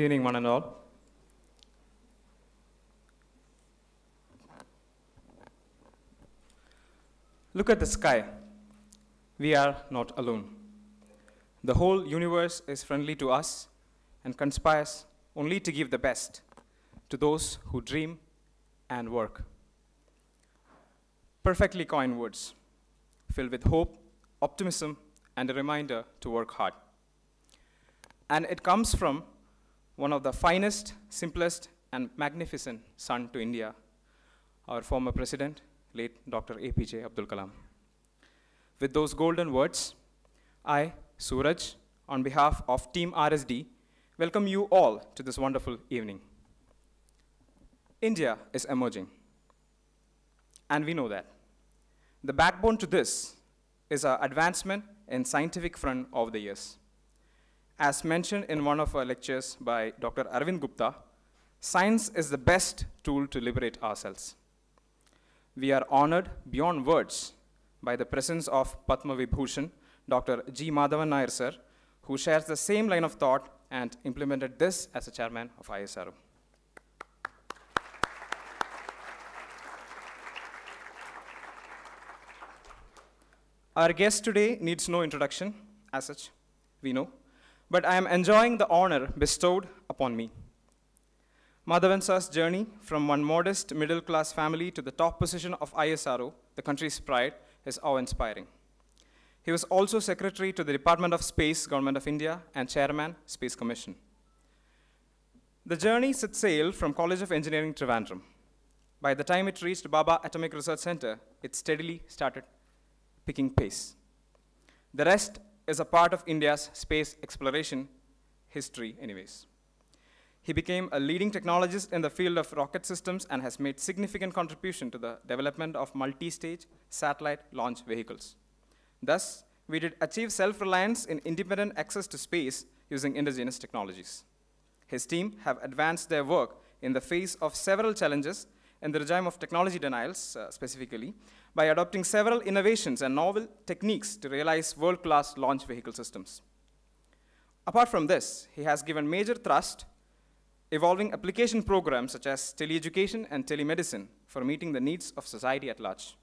Good evening, one and all. Look at the sky. We are not alone. The whole universe is friendly to us and conspires only to give the best to those who dream and work. Perfectly coined words, filled with hope, optimism, and a reminder to work hard. And it comes from one of the finest, simplest, and magnificent son to India, our former president, late Dr. APJ Abdul Kalam. With those golden words, I, Suraj, on behalf of Team RSD, welcome you all to this wonderful evening. India is emerging, and we know that. The backbone to this is our advancement in scientific front over the years. As mentioned in one of our lectures by Dr. Arvind Gupta, science is the best tool to liberate ourselves. We are honored beyond words by the presence of Padma Vibhushan, Dr. G. Madhavan Nair sir, who shares the same line of thought and implemented this as a chairman of ISRO. Our guest today needs no introduction as such, we know but I am enjoying the honor bestowed upon me. Madhavansa's journey from one modest middle class family to the top position of ISRO, the country's pride, is awe inspiring. He was also secretary to the Department of Space, Government of India, and chairman, Space Commission. The journey set sail from College of Engineering, Trivandrum. By the time it reached Baba Atomic Research Center, it steadily started picking pace. The rest is a part of India's space exploration history anyways. He became a leading technologist in the field of rocket systems and has made significant contribution to the development of multi-stage satellite launch vehicles. Thus, we did achieve self-reliance in independent access to space using indigenous technologies. His team have advanced their work in the face of several challenges in the regime of technology denials uh, specifically by adopting several innovations and novel techniques to realize world-class launch vehicle systems. Apart from this, he has given major thrust evolving application programs such as teleeducation and telemedicine for meeting the needs of society at large.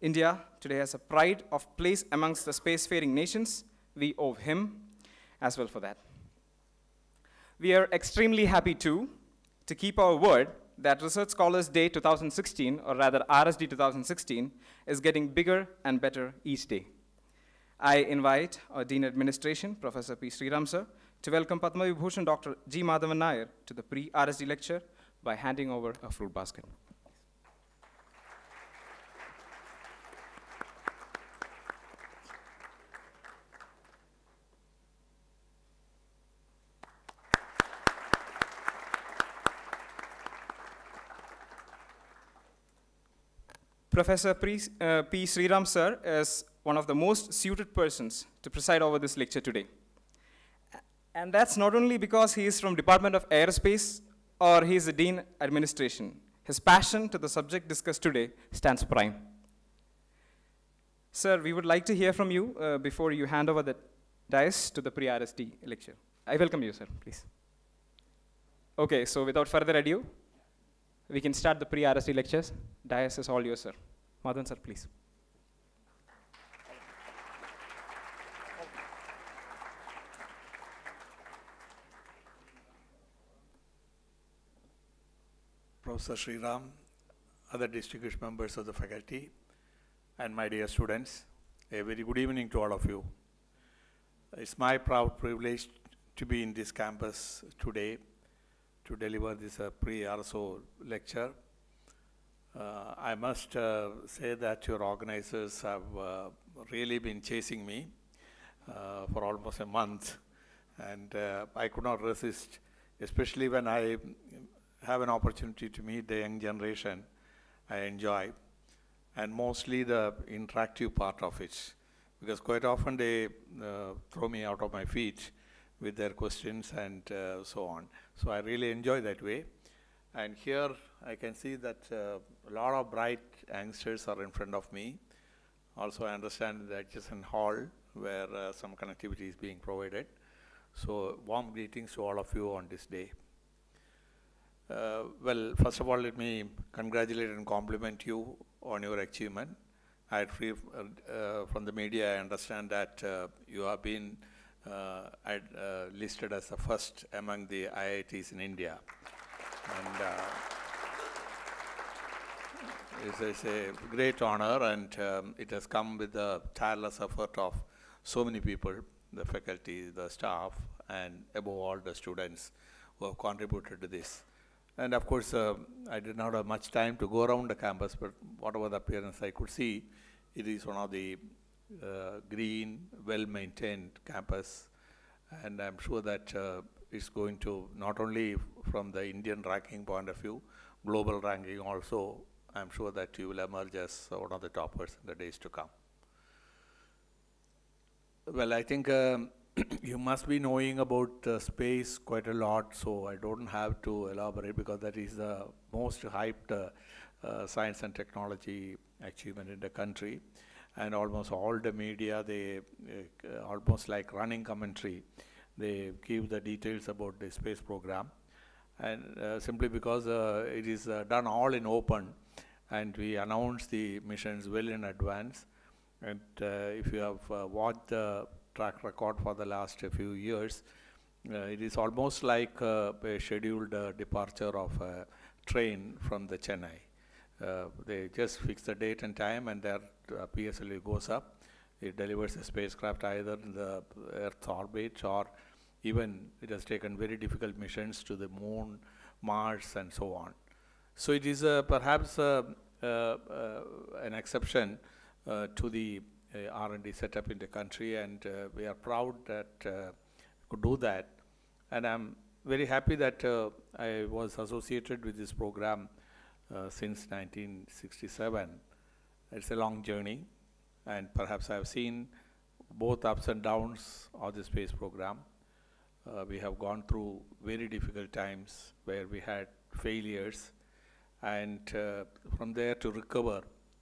India today has a pride of place amongst the space-faring nations. We owe him as well for that. We are extremely happy too to keep our word that Research Scholars Day 2016, or rather RSD 2016, is getting bigger and better each day. I invite our Dean Administration, Professor P. Sriram sir, to welcome Padma Vibhushan Dr. G. Madhavan Nair to the pre-RSD lecture by handing over a fruit basket. Professor P. Uh, P. Sriram sir is one of the most suited persons to preside over this lecture today. And that's not only because he is from Department of Aerospace or he is the Dean Administration. His passion to the subject discussed today stands prime. Sir, we would like to hear from you uh, before you hand over the dice to the pre-RSD lecture. I welcome you, sir, please. Okay, so without further ado, we can start the pre-RSD lectures. Dias is all yours, sir. Madhan, sir, please. Professor Sri Ram, other distinguished members of the faculty, and my dear students, a very good evening to all of you. It's my proud privilege to be in this campus today to deliver this uh, pre-RSO lecture. Uh, I must uh, say that your organizers have uh, really been chasing me uh, for almost a month and uh, I could not resist, especially when I have an opportunity to meet the young generation I enjoy and mostly the interactive part of it because quite often they throw me out of my feet with their questions and uh, so on. So I really enjoy that way. And here I can see that uh, a lot of bright youngsters are in front of me. Also, I understand the adjacent hall where uh, some connectivity is being provided. So warm greetings to all of you on this day. Uh, well, first of all, let me congratulate and compliment you on your achievement. I free, uh, uh, from the media, I understand that you have been had, uh, uh, listed as the first among the IITs in India. And uh, it's, it's, a great honor, and um, it has come with the tireless effort of so many people, the faculty, the staff, and above all the students who have contributed to this. And of course, uh, I did not have much time to go around the campus, but whatever the appearance I could see, it is one of the uh, green, well-maintained campus. And I'm sure that uh, it's going to, not only from the Indian ranking point of view, global ranking also, I'm sure that you will emerge as one of the toppers in the days to come. Well, I think um, you must be knowing about uh, space quite a lot, so I don't have to elaborate because that is the most hyped uh, uh, science and technology achievement in the country and almost all the media, they uh, almost like running commentary, they give the details about the space program. And uh, simply because uh, it is uh, done all in open, and we announce the missions well in advance. And uh, if you have uh, watched the track record for the last few years, it is almost like a scheduled departure of a train from the Chennai. they just fix the date and time, and are uh, PSLV goes up, it delivers a spacecraft either in the Earth orbit or even it has taken very difficult missions to the moon, Mars, and so on. So it is uh, perhaps uh, uh, an exception uh, to the uh, R&D setup in the country, and uh, we are proud that we could do that. And I'm very happy that I was associated with this program since 1967. It's a long journey, and perhaps I've seen both ups and downs of the space program. Uh, we have gone through very difficult times where we had failures, and uh, from there to recover,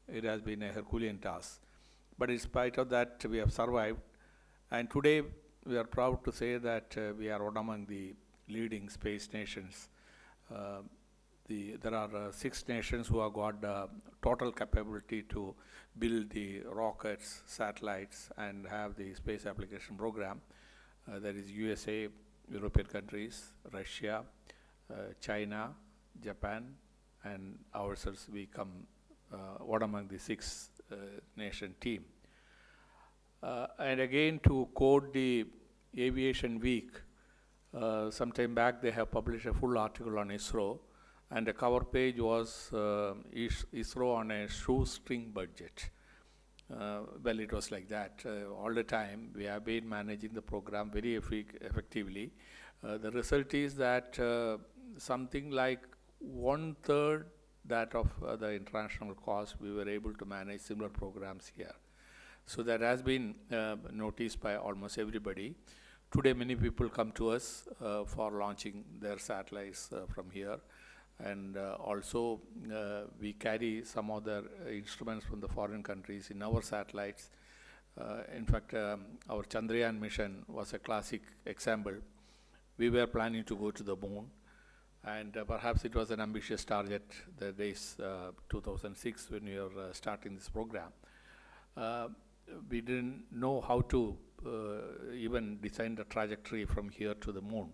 it has been a Herculean task. But in spite of that, we have survived, and today we are proud to say that uh, we are one among the leading space nations. Uh, the, there are uh, six nations who have got uh, total capability to build the rockets, satellites, and have the space application program. Uh, there is USA, European countries, Russia, uh, China, Japan, and ourselves. We come uh, one among the six uh, nation team. and again, to quote the Aviation Week, some time back they have published a full article on ISRO and the cover page was uh, Is ISRO on a shoestring budget. Uh, well, it was like that uh, all the time. We have been managing the program very effectively. Uh, the result is that uh, something like one third that of uh, the international cost, we were able to manage similar programs here. So that has been noticed by almost everybody. Today, many people come to us for launching their satellites from here and uh, also uh, we carry some other instruments from the foreign countries in our satellites. Uh, in fact, um, our Chandrayaan mission was a classic example. We were planning to go to the moon, and uh, perhaps it was an ambitious target the days uh, 2006 when we were uh, starting this program. we didn't know how to even design the trajectory from here to the moon.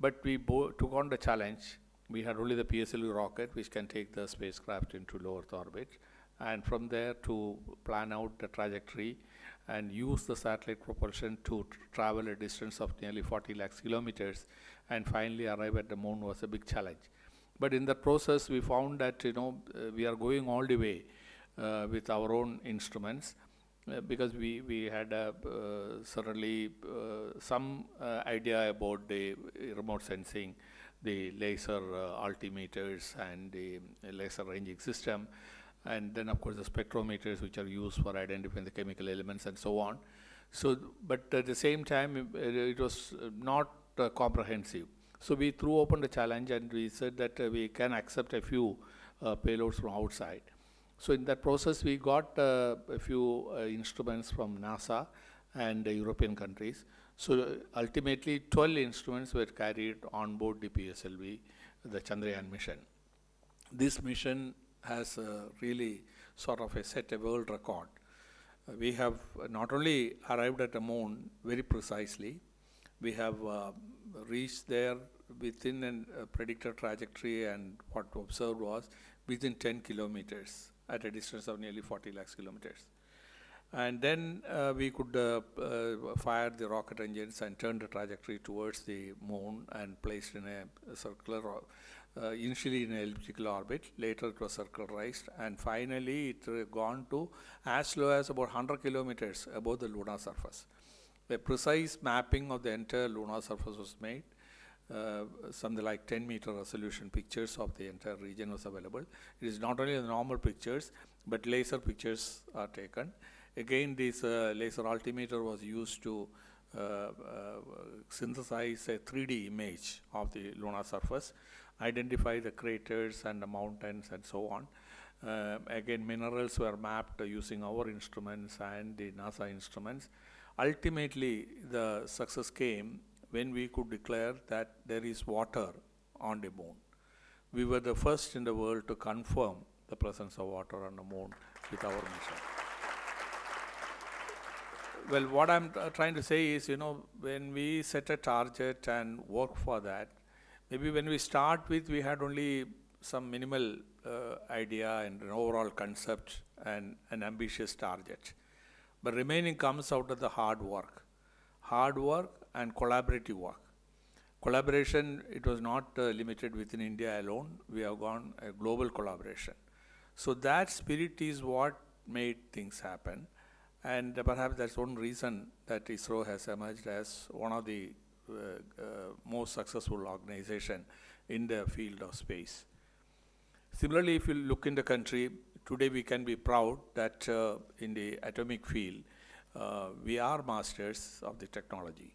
But we took on the challenge we had only the PSLV rocket which can take the spacecraft into low Earth orbit and from there to plan out the trajectory and use the satellite propulsion to tr travel a distance of nearly 40 lakhs kilometers and finally arrive at the moon was a big challenge. But in the process we found that you know uh, we are going all the way uh, with our own instruments uh, because we, we had a, uh, certainly uh, some uh, idea about the remote sensing the laser uh, altimeters and the laser ranging system. And then, of course, the spectrometers, which are used for identifying the chemical elements and so on. So, but at the same time, it, was uh, not uh, comprehensive. So we threw open the challenge and we said that uh, we can accept a few uh, payloads from outside. So in that process, we got uh, a few instruments from NASA and European countries. So ultimately 12 instruments were carried on board the PSLV, the Chandrayaan mission. This mission has uh, really sort of a set a world record. Uh, we have not only arrived at the moon very precisely, we have uh, reached there within a uh, predicted trajectory and what observed was within 10 kilometers at a distance of nearly 40 lakhs kilometers. And then uh, we could uh, uh, fire the rocket engines and turn the trajectory towards the moon and placed in a circular, or, uh, initially in an elliptical orbit, later it was circularized, and finally it gone to as low as about 100 kilometers above the lunar surface. A precise mapping of the entire lunar surface was made. Uh, something like 10 meter resolution pictures of the entire region was available. It is not only the normal pictures, but laser pictures are taken. Again, this uh, laser altimeter was used to uh, uh, synthesize a 3D image of the lunar surface, identify the craters and the mountains and so on. Uh, again minerals were mapped using our instruments and the NASA instruments. Ultimately, the success came when we could declare that there is water on the moon. We were the first in the world to confirm the presence of water on the moon with our mission. Well, what I'm trying to say is, you know, when we set a target and work for that, maybe when we start with, we had only some minimal uh, idea and an overall concept and an ambitious target. But remaining comes out of the hard work. Hard work and collaborative work. Collaboration, it was not uh, limited within India alone. We have gone a global collaboration. So that spirit is what made things happen. And perhaps that's one reason that ISRO has emerged as one of the uh, uh, most successful organization in the field of space. Similarly, if you look in the country, today we can be proud that uh, in the atomic field, uh, we are masters of the technology.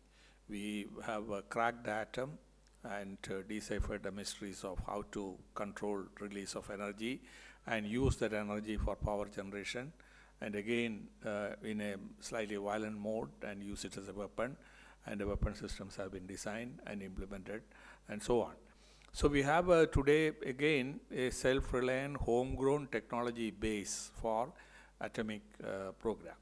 We have uh, cracked the atom and uh, deciphered the mysteries of how to control release of energy and use that energy for power generation and again uh, in a slightly violent mode and use it as a weapon and the weapon systems have been designed and implemented and so on. So we have uh, today again a self-reliant homegrown technology base for atomic uh, program.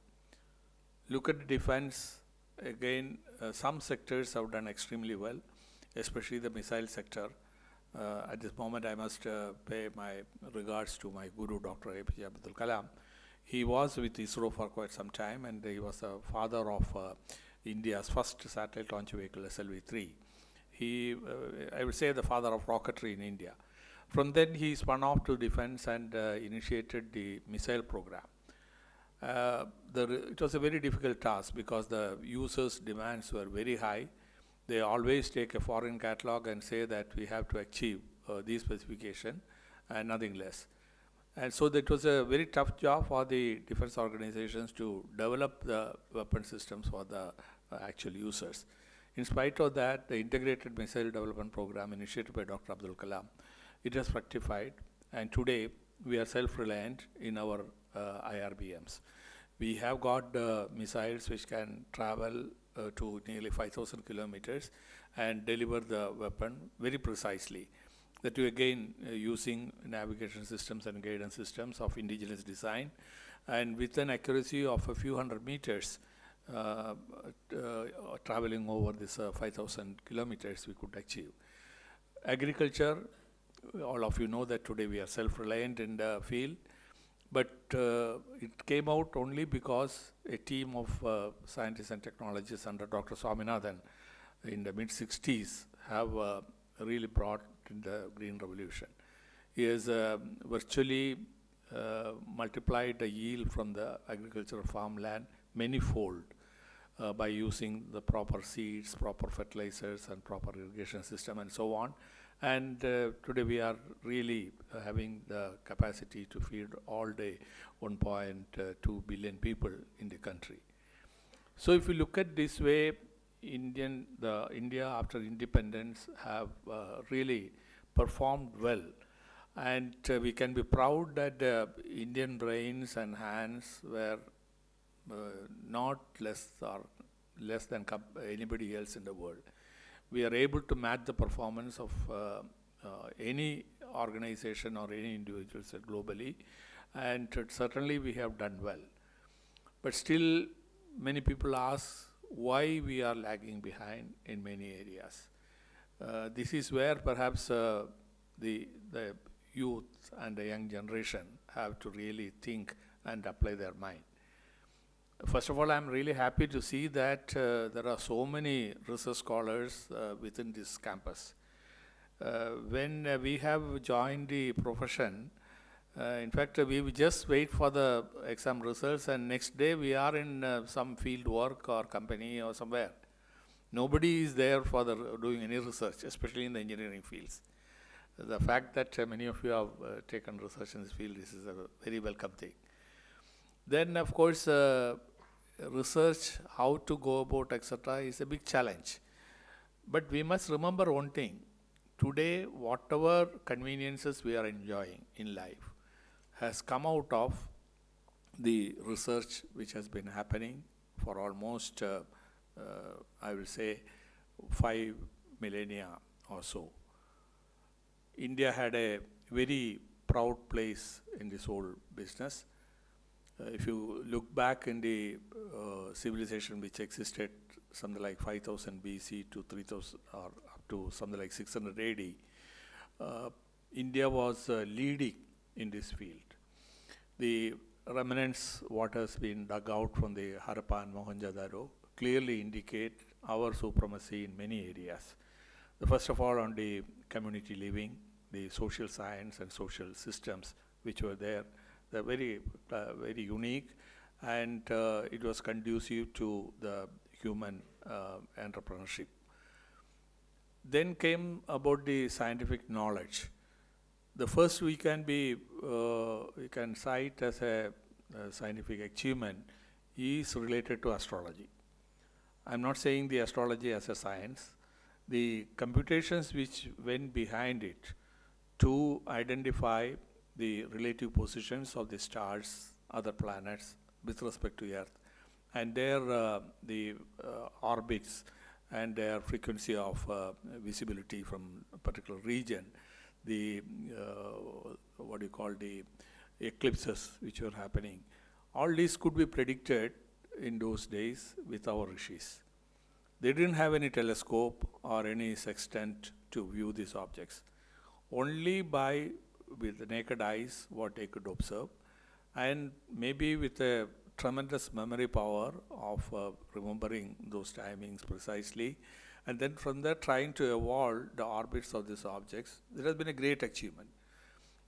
Look at defense again uh, some sectors have done extremely well especially the missile sector. Uh, at this moment I must uh, pay my regards to my guru Dr. APJ Abdul Kalam he was with ISRO for quite some time and he was the father of uh, India's first satellite launch vehicle, SLV-3. He, uh, I would say the father of rocketry in India. From then he spun off to defense and uh, initiated the missile program. Uh, the, it was a very difficult task because the users' demands were very high. They always take a foreign catalog and say that we have to achieve uh, these specification and nothing less. And so that was a very tough job for the defense organizations to develop the weapon systems for the uh, actual users. In spite of that, the Integrated Missile Development Program initiated by Dr. Abdul Kalam, it has fructified, and today we are self-reliant in our uh, IRBMs. We have got uh, missiles which can travel uh, to nearly 5,000 kilometers and deliver the weapon very precisely that you again uh, using navigation systems and guidance systems of indigenous design and with an accuracy of a few hundred meters uh, uh traveling over this uh, 5000 kilometers we could achieve. Agriculture, all of you know that today we are self-reliant in the field but uh, it came out only because a team of uh, scientists and technologists under Dr. Swaminathan in the mid 60s have uh, really brought in the Green Revolution. He has uh, virtually uh, multiplied the yield from the agricultural farmland manyfold uh, by using the proper seeds, proper fertilizers, and proper irrigation system, and so on. And uh, today we are really uh, having the capacity to feed all day 1.2 billion people in the country. So if you look at this way, Indian, the India after independence have uh, really performed well. And uh, we can be proud that the Indian brains and hands were uh, not less or less than anybody else in the world. We are able to match the performance of uh, uh, any organization or any individuals globally. And certainly we have done well. But still, many people ask why we are lagging behind in many areas. Uh, this is where perhaps uh, the, the youth and the young generation have to really think and apply their mind. First of all, I'm really happy to see that uh, there are so many research scholars uh, within this campus. Uh, when we have joined the profession, uh, in fact, we just wait for the exam results and next day we are in uh, some field work or company or somewhere. Nobody is there for the, doing any research, especially in the engineering fields. The fact that uh, many of you have taken research in this field, this is a very welcome thing. Then, of course, uh, research, how to go about, etc., is a big challenge. But we must remember one thing. Today, whatever conveniences we are enjoying in life, has come out of the research which has been happening for almost, uh, uh, I will say, five millennia or so. India had a very proud place in this whole business. Uh, if you look back in the uh, civilization which existed something like 5000 BC to 3000 or up to something like 600 AD, uh, India was uh, leading in this field the remnants what has been dug out from the Harappa and Mohenjo-daro clearly indicate our supremacy in many areas. The first of all on the community living, the social science and social systems which were there, they're very, uh, very unique and uh, it was conducive to the human uh, entrepreneurship. Then came about the scientific knowledge. The first we can be, uh, we can cite as a, a scientific achievement is related to astrology. I'm not saying the astrology as a science. The computations which went behind it to identify the relative positions of the stars, other planets with respect to Earth, and their uh, the uh, orbits and their frequency of uh, visibility from a particular region the uh, what do you call the eclipses which were happening. All these could be predicted in those days with our rishis. They didn't have any telescope or any sextant to view these objects. Only by with the naked eyes what they could observe and maybe with a tremendous memory power of uh, remembering those timings precisely and then from there trying to evolve the orbits of these objects. It has been a great achievement.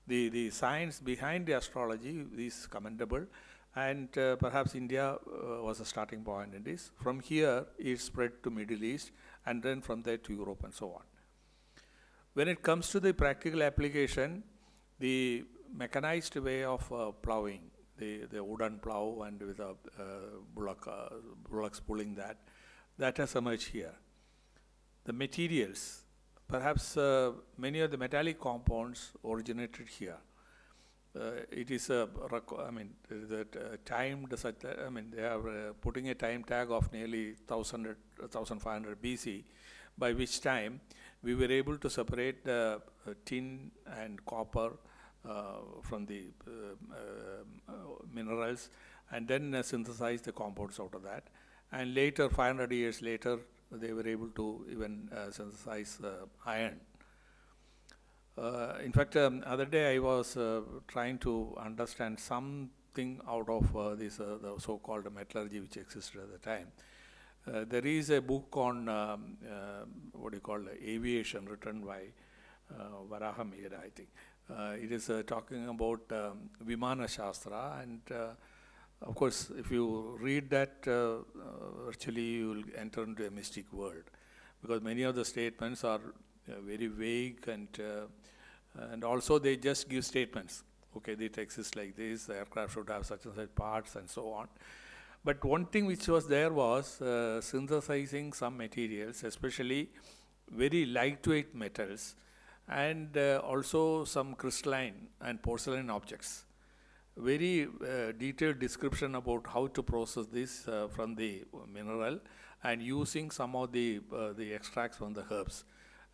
The, the science behind the astrology is commendable and uh, perhaps India uh, was a starting point in this. From here it spread to Middle East and then from there to Europe and so on. When it comes to the practical application, the mechanized way of uh, plowing, the, the wooden plow and with a uh, bullock, uh, bullocks pulling that, that has emerged here the materials, perhaps uh, many of the metallic compounds originated here. Uh, it is a, I mean, the timed such, I mean, they are uh, putting a time tag of nearly 1000, 1500 BC, by which time we were able to separate the uh, tin and copper uh, from the uh, uh, minerals and then synthesize the compounds out of that. And later, 500 years later, they were able to even uh, synthesize uh, iron. Uh, in fact, um, other day I was trying to understand something out of this the so-called metallurgy which existed at the time. Uh, there is a book on um, uh, what you call it, aviation written by uh, Varaha Meera, I think. Uh, it is talking about um, Vimana Shastra and of course, if you read that, uh, uh, virtually you will enter into a mystic world because many of the statements are uh, very vague and, and also they just give statements. Okay, the text is like this, the aircraft should have such and such parts and so on. But one thing which was there was uh, synthesizing some materials, especially very lightweight metals and uh, also some crystalline and porcelain objects very uh, detailed description about how to process this uh, from the mineral and using some of the uh, the extracts from the herbs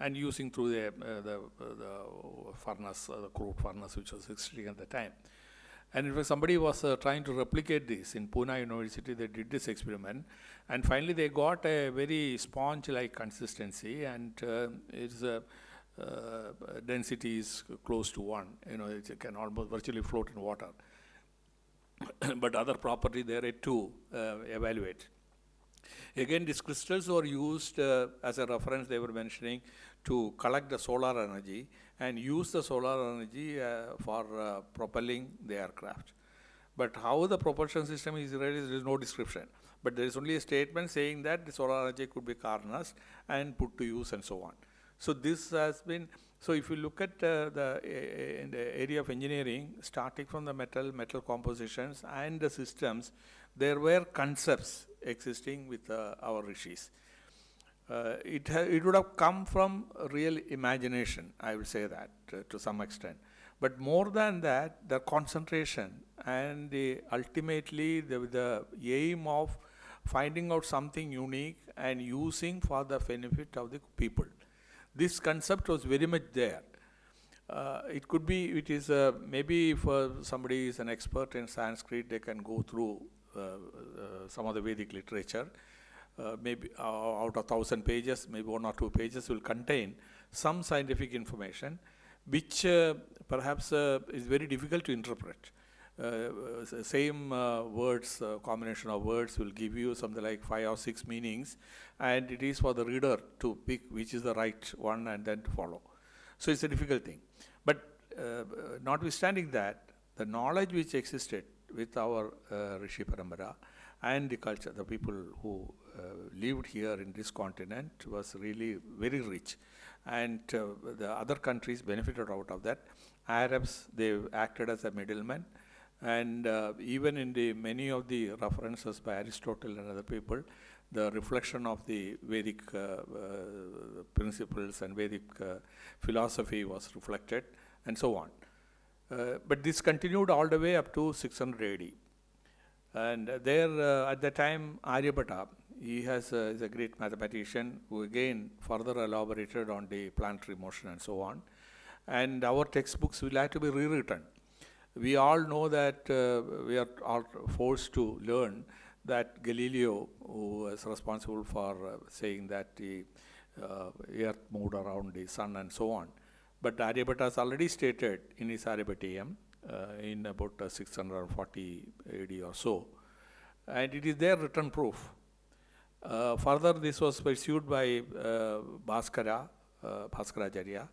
and using through the uh, the, uh, the, furnace uh, the crude furnace which was existing at the time and in fact somebody was trying to replicate this in Pune University they did this experiment and finally they got a very sponge like consistency and it's a density is close to one you know it can almost virtually float in water but other property there it to uh, evaluate. Again, these crystals were used uh, as a reference they were mentioning to collect the solar energy and use the solar energy uh, for uh, propelling the aircraft. But how the propulsion system is realized, there is no description. But there is only a statement saying that the solar energy could be harness and put to use and so on. So this has been so if you look at uh, the, uh, in the area of engineering, starting from the metal, metal compositions and the systems, there were concepts existing with uh, our rishis. Uh, it, it would have come from real imagination, I will say that uh, to some extent. But more than that, the concentration and the ultimately the, the aim of finding out something unique and using for the benefit of the people. This concept was very much there. Uh, it could be, it is uh, maybe for somebody is an expert in Sanskrit, they can go through uh, uh, some of the Vedic literature. Uh, maybe out of thousand pages, maybe one or two pages will contain some scientific information, which perhaps is very difficult to interpret uh, same uh, words, uh, combination of words will give you something like five or six meanings, and it is for the reader to pick which is the right one and then to follow. So it's a difficult thing. But uh, notwithstanding that, the knowledge which existed with our uh, Rishi Parampara and the culture, the people who uh, lived here in this continent was really very rich. And the other countries benefited out of that. Arabs, they acted as a middleman and uh, even in the many of the references by Aristotle and other people, the reflection of the Vedic uh, uh, principles and Vedic uh, philosophy was reflected and so on. Uh, but this continued all the way up to 600 AD. And there, uh, at the time, Aryabhatta, he has, is a great mathematician who again further elaborated on the planetary motion and so on. And our textbooks will have to be rewritten we all know that uh, we are, are forced to learn that Galileo, who was responsible for uh, saying that the uh, Earth moved around the sun and so on, but Aryabhatta has already stated in his Aryabhatiyam uh, in about uh, 640 AD or so, and it is their written proof. Uh, further, this was pursued by Bhaskara, Bhaskaracharya,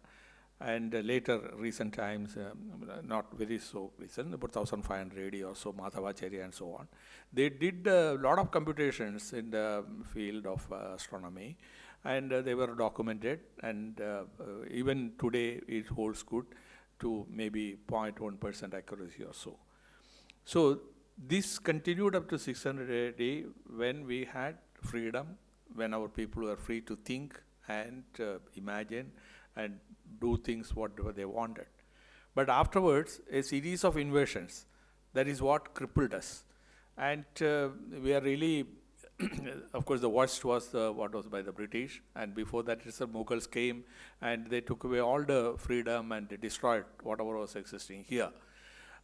and uh, later, recent times, um, not very so recent, about 1500 AD or so, Madhavacharya and so on, they did a lot of computations in the field of uh, astronomy and uh, they were documented and uh, uh, even today it holds good to maybe 0.1% accuracy or so. So this continued up to 600 AD when we had freedom, when our people were free to think and imagine and do things whatever they wanted. But afterwards, a series of invasions—that that is what crippled us. And uh, we are really, of course, the worst was uh, what was by the British. And before that, it's the Mughals came and they took away all the freedom and destroyed whatever was existing here.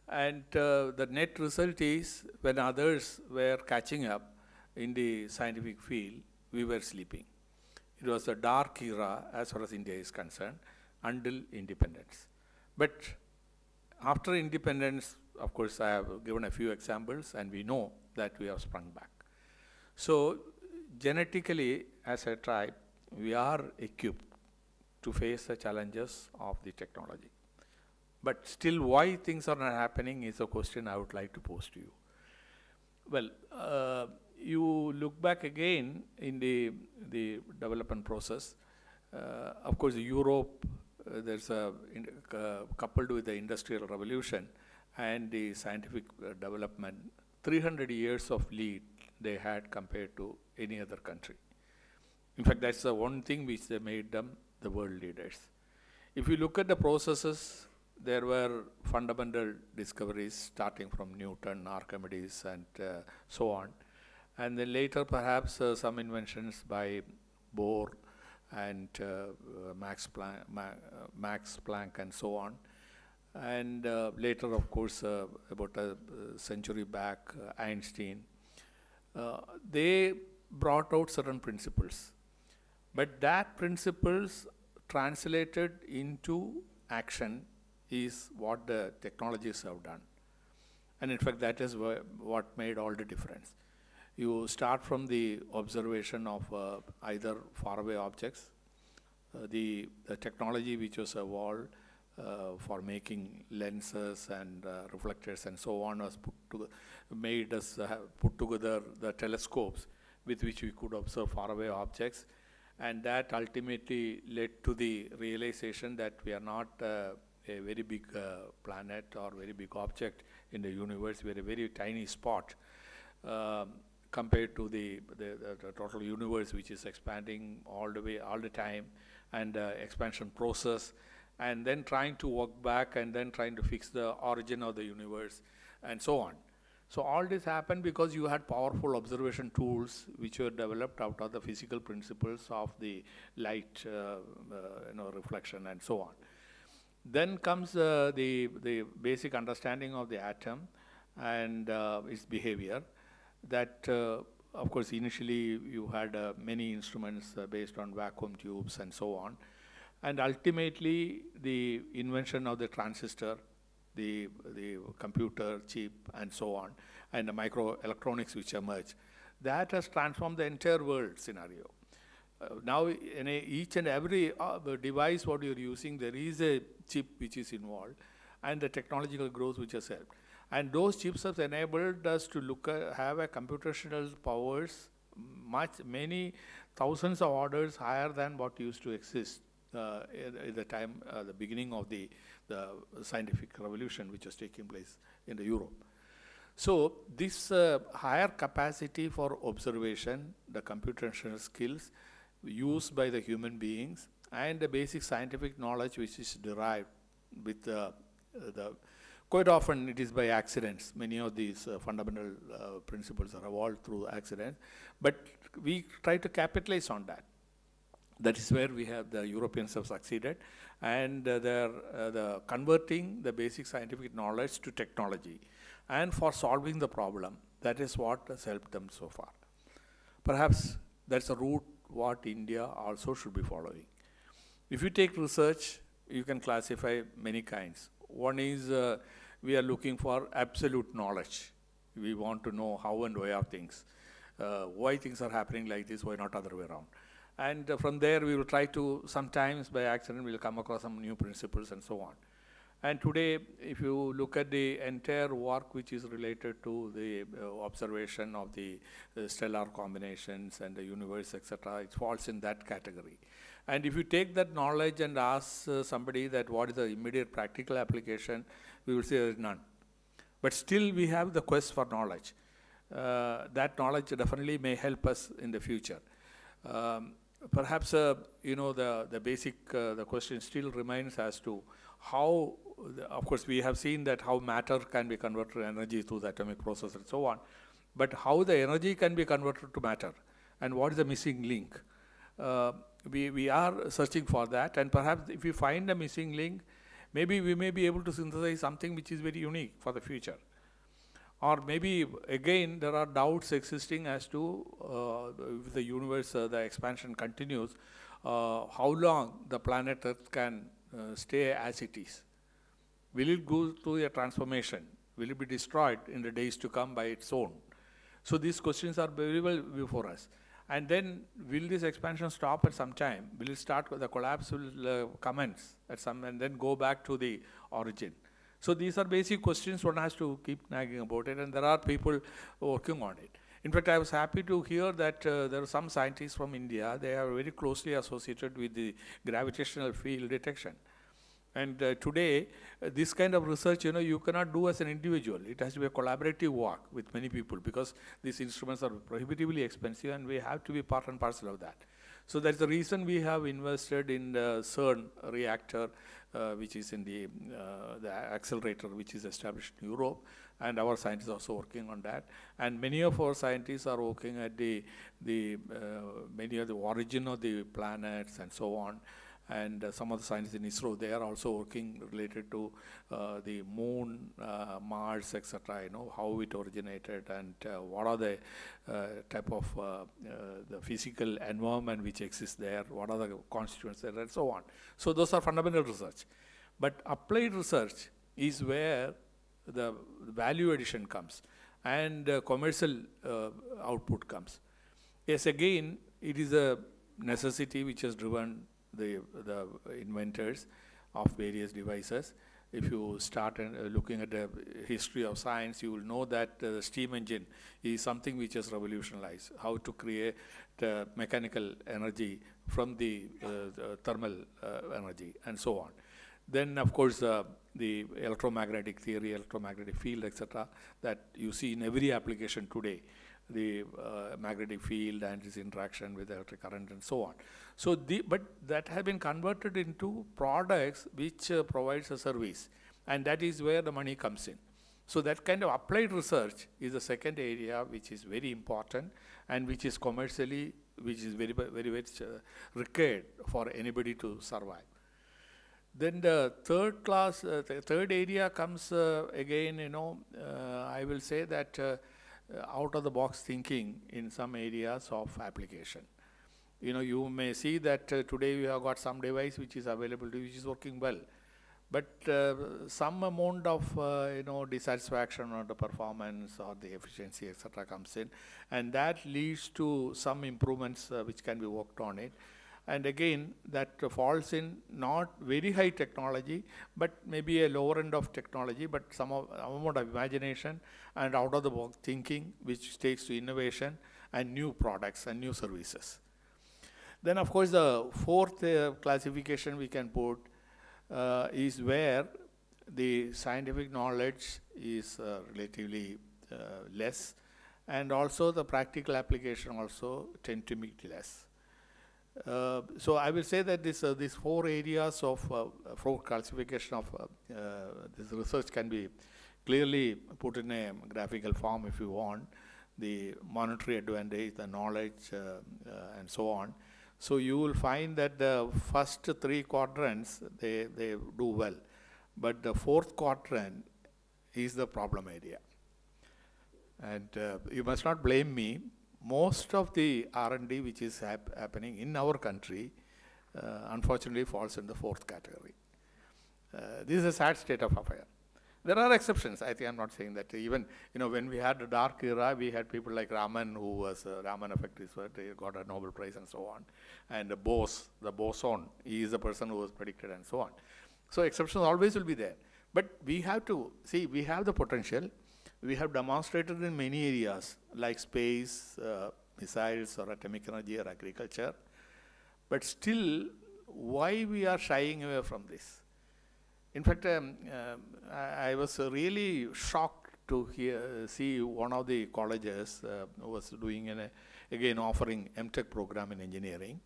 And uh, the net result is when others were catching up in the scientific field, we were sleeping. It was a dark era as far as India is concerned until independence. But after independence, of course, I have given a few examples, and we know that we have sprung back. So genetically, as a tribe, we are equipped to face the challenges of the technology. But still, why things are not happening is a question I would like to pose to you. Well, uh, you look back again in the, the development process. Uh, of course, Europe uh, there's a in, uh, coupled with the industrial revolution and the scientific uh, development, 300 years of lead they had compared to any other country. In fact, that's the one thing which they made them the world leaders. If you look at the processes, there were fundamental discoveries starting from Newton, Archimedes, and uh, so on. And then later, perhaps uh, some inventions by Bohr and uh, uh, Max, Planck, Ma uh, Max Planck and so on. And later, of course, about a century back, Einstein, they brought out certain principles. But that principles translated into action is what the technologies have done. And in fact, that is what made all the difference. You start from the observation of uh, either faraway objects, uh, the, the, technology which was evolved uh, for making lenses and uh, reflectors and so on was put to, made us put together the telescopes with which we could observe faraway objects. And that ultimately led to the realization that we are not uh, a very big uh, planet or very big object in the universe. We're a very tiny spot. Um, compared to the, the, the, total universe which is expanding all the way, all the time, and uh, expansion process, and then trying to walk back and then trying to fix the origin of the universe, and so on. So all this happened because you had powerful observation tools which were developed out of the physical principles of the light, uh, uh, you know, reflection and so on. Then comes uh, the, the basic understanding of the atom and uh, its behavior that uh, of course initially you had uh, many instruments uh, based on vacuum tubes and so on. And ultimately the invention of the transistor, the, the computer chip and so on, and the microelectronics which emerged, that has transformed the entire world scenario now in a, each and every uh, device what you're using, there is a chip which is involved and the technological growth which has helped. And those chips have enabled us to look at, have a computational powers much many thousands of orders higher than what used to exist uh, at the time, uh, the beginning of the, the scientific revolution which was taking place in the Europe. So this uh, higher capacity for observation, the computational skills used by the human beings and the basic scientific knowledge which is derived with uh, the, the Quite often it is by accidents. Many of these uh, fundamental uh, principles are evolved through accidents. But we try to capitalize on that. That is where we have the Europeans have succeeded. And uh, they're uh, the converting the basic scientific knowledge to technology. And for solving the problem, that is what has helped them so far. Perhaps that's a route what India also should be following. If you take research, you can classify many kinds. One is uh, we are looking for absolute knowledge. We want to know how and why are things. Uh, why things are happening like this, why not other way around. And uh, from there, we will try to, sometimes by accident, we'll come across some new principles and so on. And today, if you look at the entire work which is related to the uh, observation of the uh, stellar combinations and the universe, etc., it falls in that category. And if you take that knowledge and ask uh, somebody that what is the immediate practical application, we will say there is none. But still we have the quest for knowledge. Uh, that knowledge definitely may help us in the future. Um, perhaps, uh, you know, the, the basic, uh, the question still remains as to how, the, of course, we have seen that how matter can be converted to energy through the atomic process and so on. But how the energy can be converted to matter and what is the missing link? Uh, we, we are searching for that and perhaps if we find a missing link, maybe we may be able to synthesize something which is very unique for the future. Or maybe again there are doubts existing as to uh, if the universe, uh, the expansion continues, uh, how long the planet Earth can uh, stay as it is. Will it go through a transformation? Will it be destroyed in the days to come by its own? So these questions are very well before us. And then will this expansion stop at some time? Will it start, the collapse will uh, commence at some, and then go back to the origin? So these are basic questions one has to keep nagging about it, and there are people working on it. In fact, I was happy to hear that uh, there are some scientists from India, they are very closely associated with the gravitational field detection. And uh, today, uh, this kind of research, you know, you cannot do as an individual. It has to be a collaborative work with many people because these instruments are prohibitively expensive and we have to be part and parcel of that. So that's the reason we have invested in the CERN reactor, uh, which is in the, uh, the accelerator, which is established in Europe. And our scientists are also working on that. And many of our scientists are working at the, the uh, many of the origin of the planets and so on and uh, some of the scientists in ISRO, they are also working related to uh, the moon, uh, Mars, etc., you know, how it originated and what are the type of the physical environment which exists there, what are the constituents there, and so on. So those are fundamental research. But applied research is where the value addition comes and uh, commercial uh, output comes. Yes, again, it is a necessity which has driven the, the inventors of various devices. If you start uh, looking at the history of science, you will know that uh, the steam engine is something which has revolutionized how to create mechanical energy from the, uh, the thermal uh, energy and so on. Then, of course, uh, the electromagnetic theory, electromagnetic field, etc., that you see in every application today the uh, magnetic field and its interaction with electric current and so on. So, the, but that has been converted into products which uh, provides a service and that is where the money comes in. So that kind of applied research is the second area which is very important and which is commercially, which is very, very much uh, required for anybody to survive. Then the third class, uh, the third area comes uh, again, you know, uh, I will say that uh, out of the box thinking in some areas of application. You know, you may see that uh, today we have got some device which is available to you, which is working well. But uh, some amount of, uh, you know, dissatisfaction or the performance or the efficiency, etc. comes in. And that leads to some improvements uh, which can be worked on it and again that falls in not very high technology but maybe a lower end of technology but some, of, amount of imagination and out of the box thinking which takes to innovation and new products and new services then of course the fourth uh, classification we can put uh, is where the scientific knowledge is uh, relatively uh, less and also the practical application also tend to be less uh, so I will say that this, uh, these four areas of uh, four classification of uh, uh, this research can be clearly put in a graphical form if you want, the monetary advantage, the knowledge, and so on. So you will find that the first three quadrants, they, they do well. But the fourth quadrant is the problem area. And you must not blame me most of the R&D which is hap happening in our country, uh, unfortunately, falls in the fourth category. Uh, this is a sad state of affair. There are exceptions. I think I'm not saying that. Even you know, when we had a dark era, we had people like Raman, who was uh, Raman effect research, got a Nobel Prize and so on, and Bose, the boson, he is the person who was predicted and so on. So exceptions always will be there. But we have to see. We have the potential we have demonstrated in many areas like space, uh, missiles or atomic energy or agriculture. But still, why we are shying away from this? In fact, um, uh, I, I, was really shocked to hear, see one of the colleges uh, was doing an, again offering MTech program in engineering,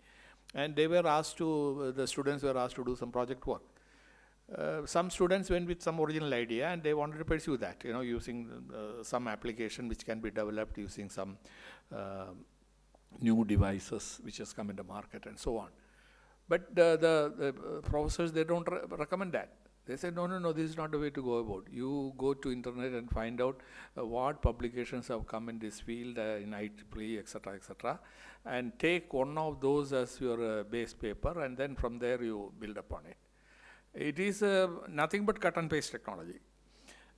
and they were asked to the students were asked to do some project work uh, some students went with some original idea and they wanted to pursue that, you know, using uh, some application which can be developed using some uh, new devices which has come in the market and so on. But the, the, the uh, professors, they don't re recommend that. They say, no, no, no, this is not the way to go about. You go to internet and find out uh, what publications have come in this field, uh, in IEEE, etc., etc., and take one of those as your base paper, and then from there you build upon it. It is uh, nothing but cut and paste technology.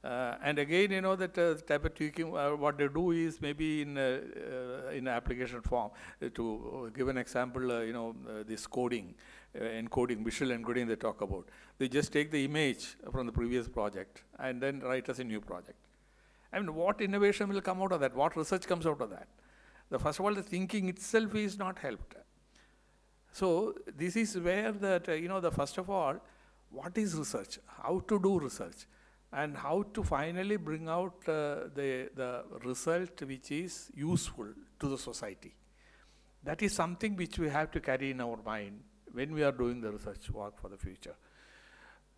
Uh, and again, you know that uh, type of tweaking, uh, what they do is maybe in uh, uh, in application form. Uh, to give an example, you know this coding, encoding, visual encoding they talk about. They just take the image from the previous project and then write as a new project. I mean, what innovation will come out of that? What research comes out of that? The first of all, the thinking itself is not helped. So this is where that you know the first of all what is research, how to do research, and how to finally bring out uh, the, the result which is useful to the society. That is something which we have to carry in our mind when we are doing the research work for the future.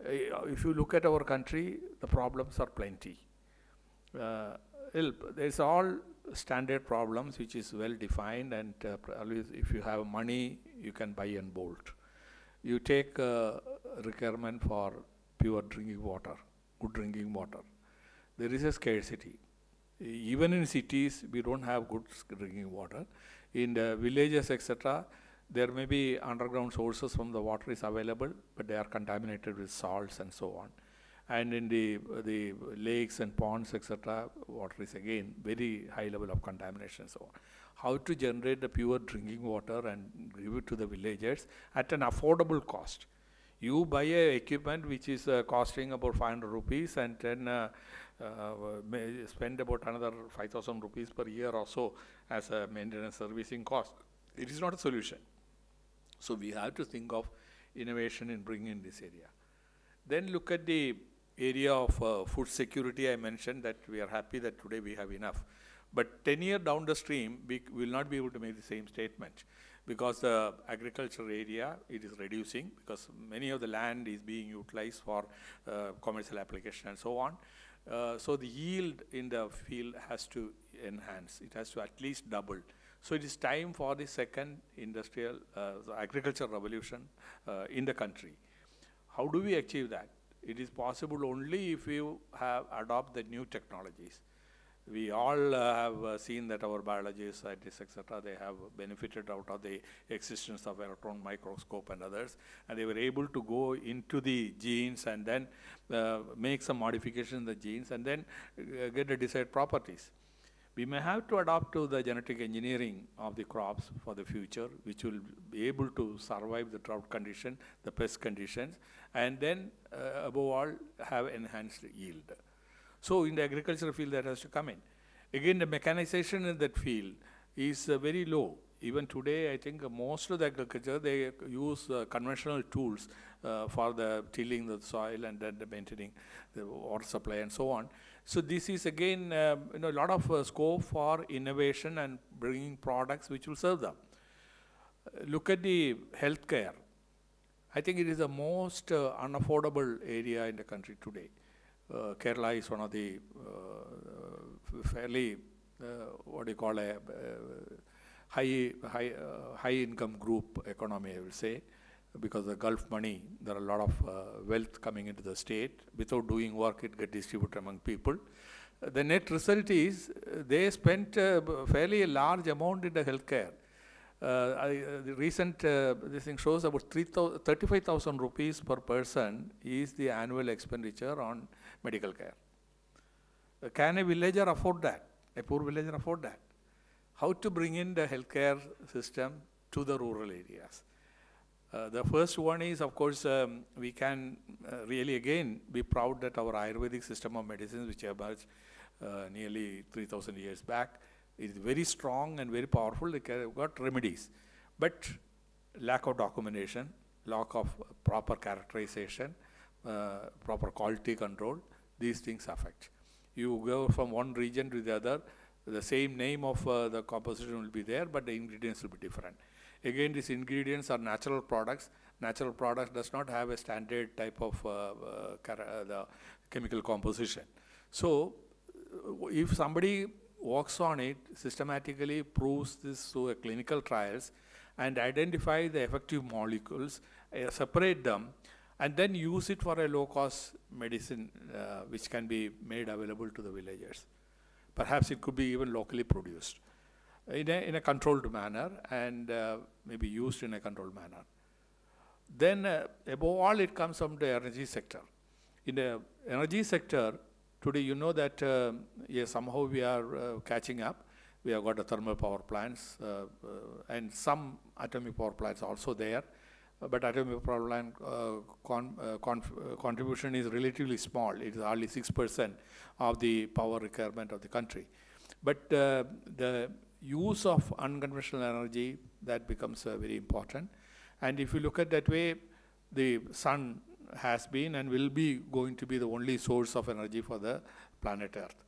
Uh, if you look at our country, the problems are plenty. Uh, there's all standard problems which is well defined and uh, if you have money, you can buy and bolt you take requirement for pure drinking water, good drinking water. There is a scarcity. Even in cities, we don't have good drinking water. In the villages, etc., there may be underground sources from the water is available, but they are contaminated with salts and so on. And in the, the lakes and ponds, etc., water is again very high level of contamination and so on how to generate the pure drinking water and give it to the villagers at an affordable cost. You buy a equipment which is uh, costing about 500 rupees and then uh, uh, spend about another 5,000 rupees per year or so as a maintenance servicing cost. It is not a solution. So we have to think of innovation in bringing in this area. Then look at the area of uh, food security. I mentioned that we are happy that today we have enough but 10 year down the stream, we will not be able to make the same statement because the agriculture area, it is reducing because many of the land is being utilized for uh, commercial application and so on. Uh, so the yield in the field has to enhance. It has to at least double. So it is time for the second industrial uh, agriculture revolution uh, in the country. How do we achieve that? It is possible only if you have adopt the new technologies we all uh, have uh, seen that our biologists, scientists, etc., they have benefited out of the existence of electron microscope and others, and they were able to go into the genes and then uh, make some modification in the genes and then get the desired properties. We may have to adopt to the genetic engineering of the crops for the future, which will be able to survive the drought condition, the pest conditions, and then uh, above all have enhanced yield. So in the agricultural field, that has to come in. Again, the mechanization in that field is uh, very low. Even today, I think most of the agriculture, they use uh, conventional tools uh, for the tilling the soil and then the maintaining the water supply and so on. So this is again, uh, you know, a lot of uh, scope for innovation and bringing products which will serve them. Look at the healthcare. I think it is the most unaffordable area in the country today. Uh, Kerala is one of the uh, uh, fairly, what do you call a high, high, high income group economy, I will say, because the Gulf money, there are a lot of wealth coming into the state. Without doing work, it gets distributed among people. The net result is they spent fairly a large amount in the healthcare. Uh, I, uh, the recent uh, this thing shows about 35,000 rupees per person is the annual expenditure on medical care. Can a villager afford that? A poor villager afford that? How to bring in the healthcare system to the rural areas? Uh, the first one is, of course, um, we can uh, really again be proud that our Ayurvedic system of medicines, which emerged uh, nearly 3,000 years back, is very strong and very powerful. They have got remedies. But lack of documentation, lack of proper characterization, uh, proper quality control, these things affect. You go from one region to the other, the same name of uh, the composition will be there, but the ingredients will be different. Again, these ingredients are natural products. Natural product does not have a standard type of uh, uh, uh the chemical composition. So, uh, if somebody works on it, systematically proves this through clinical trials, and identify the effective molecules, uh, separate them, and then use it for a low cost medicine uh, which can be made available to the villagers. Perhaps it could be even locally produced in a, in a controlled manner and uh, maybe used in a controlled manner. Then uh, above all it comes from the energy sector. In the energy sector, today you know that uh, yeah, somehow we are uh, catching up. We have got the thermal power plants uh, and some atomic power plants also there but atomic power plant con, uh, uh, contribution is relatively small. It is hardly 6% of the power requirement of the country. But uh, the use of unconventional energy, that becomes very important. And if you look at that way, the sun has been and will be going to be the only source of energy for the planet Earth.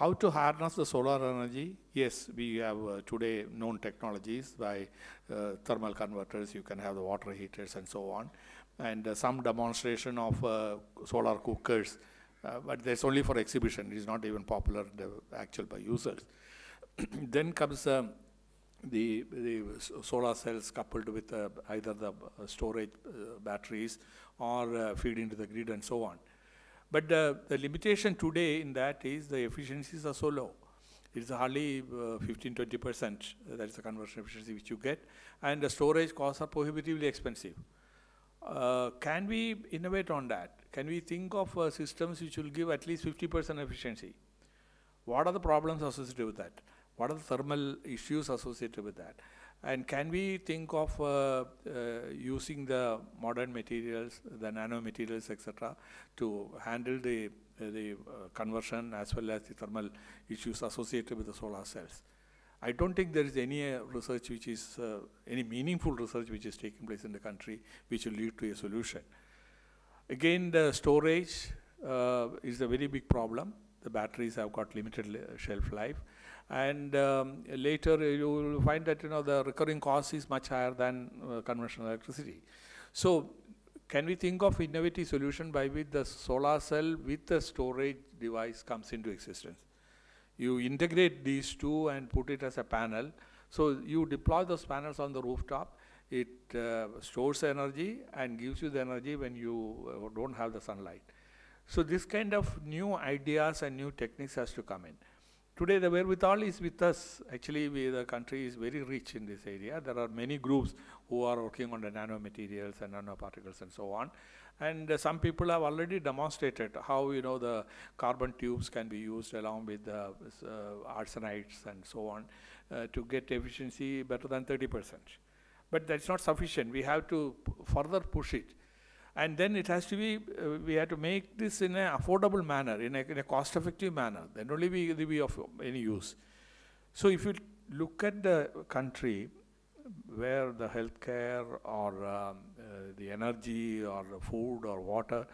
How to harness the solar energy? Yes, we have uh, today known technologies by uh, thermal converters, you can have the water heaters and so on, and uh, some demonstration of uh, solar cookers, uh, but that's only for exhibition, it's not even popular the actual by users. then comes uh, the, the solar cells coupled with either the storage batteries or feed into the grid and so on. But the, the limitation today in that is the efficiencies are so low. It's hardly uh, 15, 20%. that is the conversion efficiency which you get. And the storage costs are prohibitively expensive. Uh, can we innovate on that? Can we think of uh, systems which will give at least 50% efficiency? What are the problems associated with that? What are the thermal issues associated with that? And can we think of uh, uh, using the modern materials, the nanomaterials, etc., to handle the, uh, the uh, conversion as well as the thermal issues associated with the solar cells? I don't think there is any uh, research which is, uh, any meaningful research which is taking place in the country which will lead to a solution. Again, the storage is a very big problem the batteries have got limited shelf life and um, later you will find that you know the recurring cost is much higher than uh, conventional electricity so can we think of innovative solution by which the solar cell with the storage device comes into existence you integrate these two and put it as a panel so you deploy those panels on the rooftop it uh, stores energy and gives you the energy when you uh, don't have the sunlight so this kind of new ideas and new techniques has to come in. Today the wherewithal is with us. Actually, we, the country is very rich in this area. There are many groups who are working on the nanomaterials and nanoparticles and so on. And uh, some people have already demonstrated how, you know, the carbon tubes can be used along with the uh, arsenides and so on uh, to get efficiency better than 30%. But that's not sufficient. We have to further push it and then it has to be, uh, we have to make this in an affordable manner, in a, a cost-effective manner. Then only we will be of any use. So if you look at the country where the healthcare or um, uh, the energy or the food or water,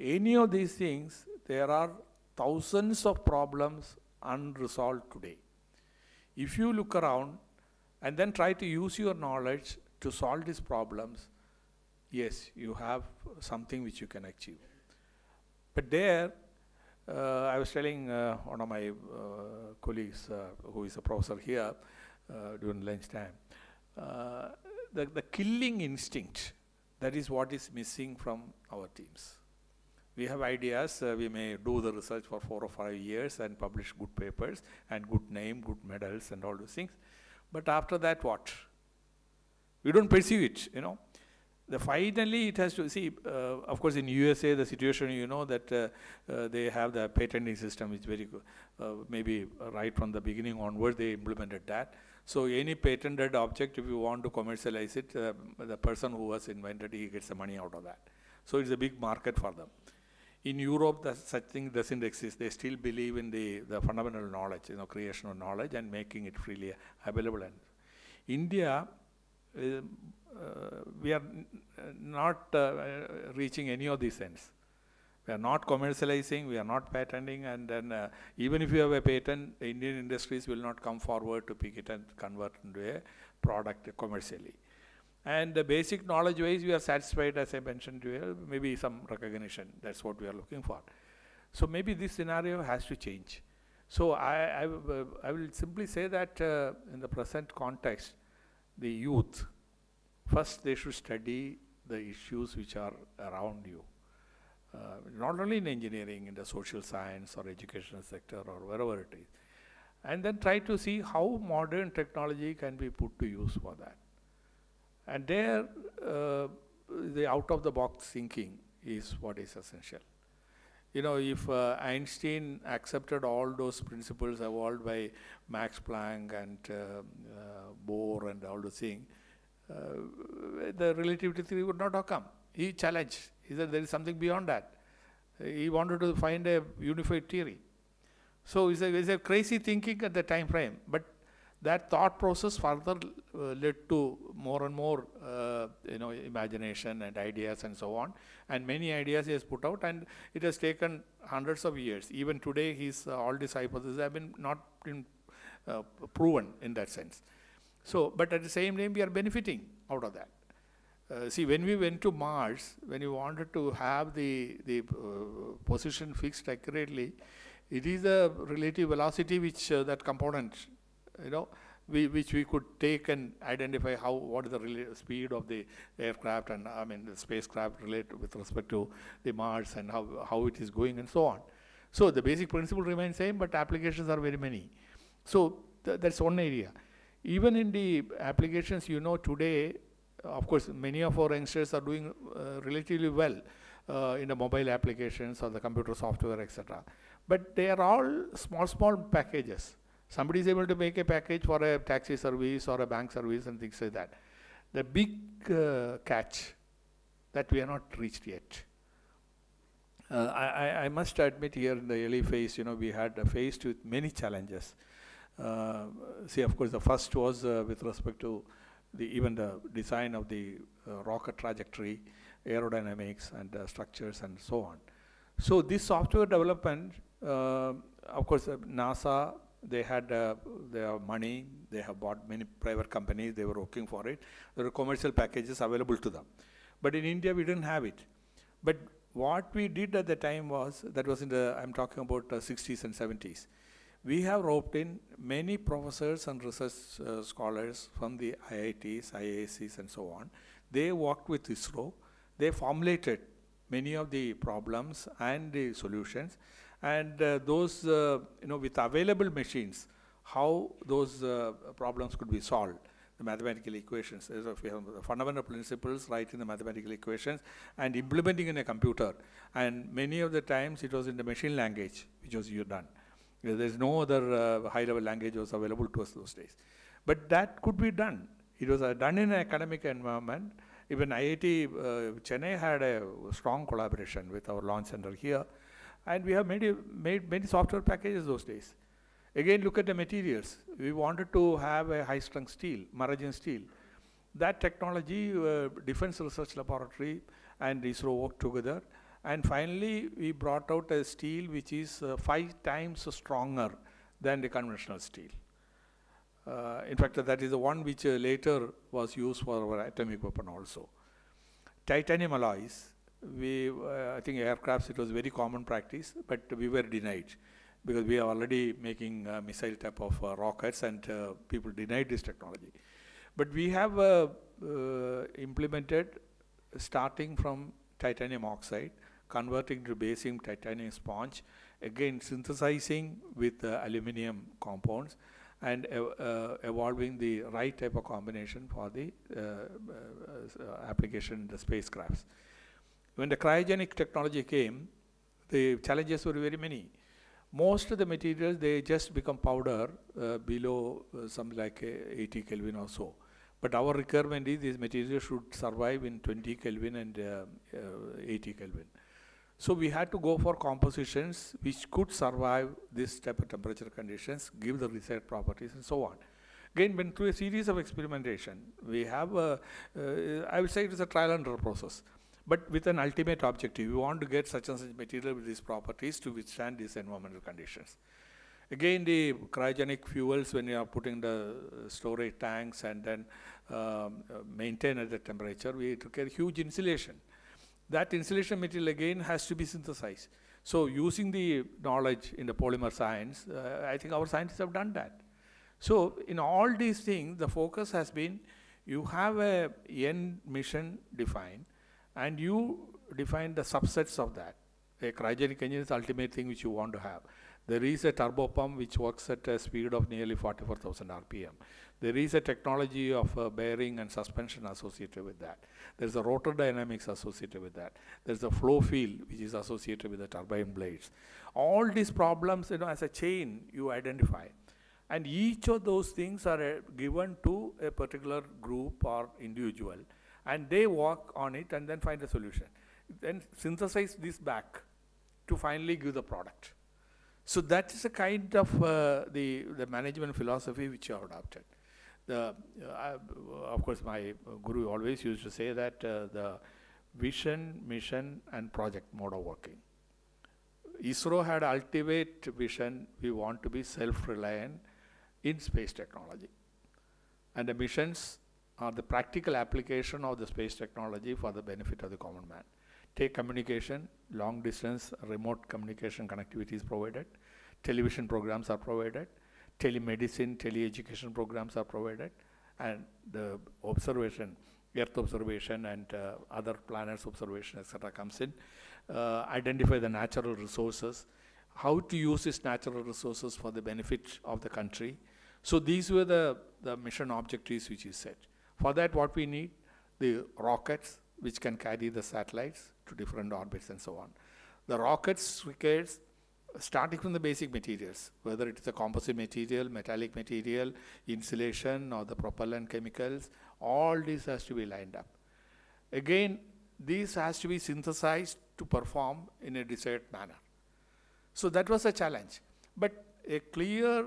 any of these things, there are thousands of problems unresolved today. If you look around and then try to use your knowledge to solve these problems, yes, you have something which you can achieve. But there, uh, I was telling uh, one of my uh, colleagues uh, who is a professor here uh, during lunchtime, the, the killing instinct, that is what is missing from our teams. We have ideas, we may do the research for four or five years and publish good papers and good name, good medals and all those things. But after that, what? We don't pursue it, you know. The finally, it has to see. Uh, of course, in USA, the situation you know that uh, uh, they have the patenting system is very uh, maybe right from the beginning onward they implemented that. So any patented object, if you want to commercialize it, uh, the person who has invented he gets the money out of that. So it's a big market for them. In Europe, the, such thing doesn't exist. They still believe in the, the fundamental knowledge, you know, creation of knowledge and making it freely available. And India, uh, uh, we are uh, not uh, reaching any of these ends. We are not commercializing, we are not patenting, and then uh, even if you have a patent, Indian industries will not come forward to pick it and convert into a product commercially. And the basic knowledge wise, we are satisfied, as I mentioned you. maybe some recognition. That's what we are looking for. So maybe this scenario has to change. So I, I, I will simply say that uh, in the present context, the youth, First, they should study the issues which are around you. Uh, not only in engineering, in the social science or educational sector or wherever it is. And then try to see how modern technology can be put to use for that. And there, uh, the out-of-the-box thinking is what is essential. You know, if uh, Einstein accepted all those principles evolved by Max Planck and uh, uh, Bohr and all those things, uh, the relativity theory would not have come. He challenged. He said there is something beyond that. He wanted to find a unified theory. So it's a, it's a crazy thinking at the time frame, but that thought process further uh, led to more and more, uh, you know, imagination and ideas and so on. And many ideas he has put out, and it has taken hundreds of years. Even today, his uh, all these hypotheses have been not been uh, proven in that sense. So, but at the same time, we are benefiting out of that. Uh, see, when we went to Mars, when we wanted to have the, the uh, position fixed accurately, it is the relative velocity which uh, that component, you know, we, which we could take and identify how what is the speed of the aircraft and I mean the spacecraft related with respect to the Mars and how, how it is going and so on. So the basic principle remains same, but applications are very many. So th that's one area. Even in the applications, you know, today, of course, many of our youngsters are doing uh, relatively well uh, in the mobile applications or the computer software, etc. But they are all small, small packages. Somebody is able to make a package for a taxi service or a bank service and things like that. The big uh, catch that we are not reached yet. Uh, I, I, must admit here in the early phase, you know, we had faced with many challenges. Uh, see, of course, the first was uh, with respect to the, even the design of the uh, rocket trajectory, aerodynamics and structures and so on. So this software development, of course, NASA, they had their money, they have bought many private companies, they were working for it. There were commercial packages available to them. But in India, we didn't have it. But what we did at the time was, that was in the, I'm talking about uh, 60s and 70s we have roped in many professors and research uh, scholars from the IITs, IACs and so on. They worked with ISRO, they formulated many of the problems and the solutions and uh, those, uh, you know, with available machines, how those uh, problems could be solved the mathematical equations. So if you have the fundamental principles right in the mathematical equations and implementing in a computer. And many of the times it was in the machine language which was done. There's no other uh, high-level language was available to us those days. But that could be done. It was uh, done in an academic environment. Even IIT uh, Chennai had a strong collaboration with our launch center here. And we have made, made many software packages those days. Again, look at the materials. We wanted to have a high strength steel, Maragin steel. That technology, uh, Defense Research Laboratory and ISRO worked together and finally, we brought out a steel which is uh, five times stronger than the conventional steel. Uh, in fact, that is the one which uh, later was used for our atomic weapon also. Titanium alloys, we, uh, I think aircrafts, it was very common practice, but we were denied because we are already making uh, missile type of uh, rockets and uh, people denied this technology. But we have uh, implemented starting from titanium oxide converting to basing titanium sponge, again synthesizing with uh, aluminium compounds and uh, evolving the right type of combination for the uh, uh, uh, application in the spacecrafts. When the cryogenic technology came, the challenges were very many. Most of the materials, they just become powder below some like 80 Kelvin or so. But our requirement is these materials should survive in 20 Kelvin and uh, uh, 80 Kelvin. So we had to go for compositions which could survive this type of temperature conditions, give the desired properties and so on. Again, when through a series of experimentation, we have a, uh, I would say it is a trial and error process, but with an ultimate objective. We want to get such and such material with these properties to withstand these environmental conditions. Again, the cryogenic fuels, when you are putting the storage tanks and then um, uh, maintain at the temperature, we require huge insulation that insulation material again has to be synthesized. So using the knowledge in the polymer science, uh, I think our scientists have done that. So in all these things, the focus has been you have a end mission defined and you define the subsets of that. A cryogenic engine is the ultimate thing which you want to have. There is a turbopump which works at a speed of nearly 44,000 RPM. There is a technology of uh, bearing and suspension associated with that. There's a rotor dynamics associated with that. There's a flow field which is associated with the turbine blades. All these problems, you know, as a chain, you identify. And each of those things are uh, given to a particular group or individual. And they work on it and then find a solution. Then synthesize this back to finally give the product. So that is a kind of uh, the, the management philosophy which you have adopted. Uh, I, of course, my guru always used to say that uh, the vision, mission, and project mode of working. ISRO had ultimate vision, we want to be self-reliant in space technology. And the missions are the practical application of the space technology for the benefit of the common man. Take communication, long distance remote communication connectivity is provided, television programs are provided, telemedicine, tele-education programs are provided, and the observation, Earth observation and uh, other planets observation, etc., comes in. Uh, identify the natural resources, how to use these natural resources for the benefit of the country. So these were the, the mission objectives which is set. For that, what we need? The rockets which can carry the satellites to different orbits and so on. The rockets requires starting from the basic materials, whether it is a composite material, metallic material, insulation or the propellant chemicals, all this has to be lined up. Again, this has to be synthesized to perform in a desired manner. So that was a challenge. But a clear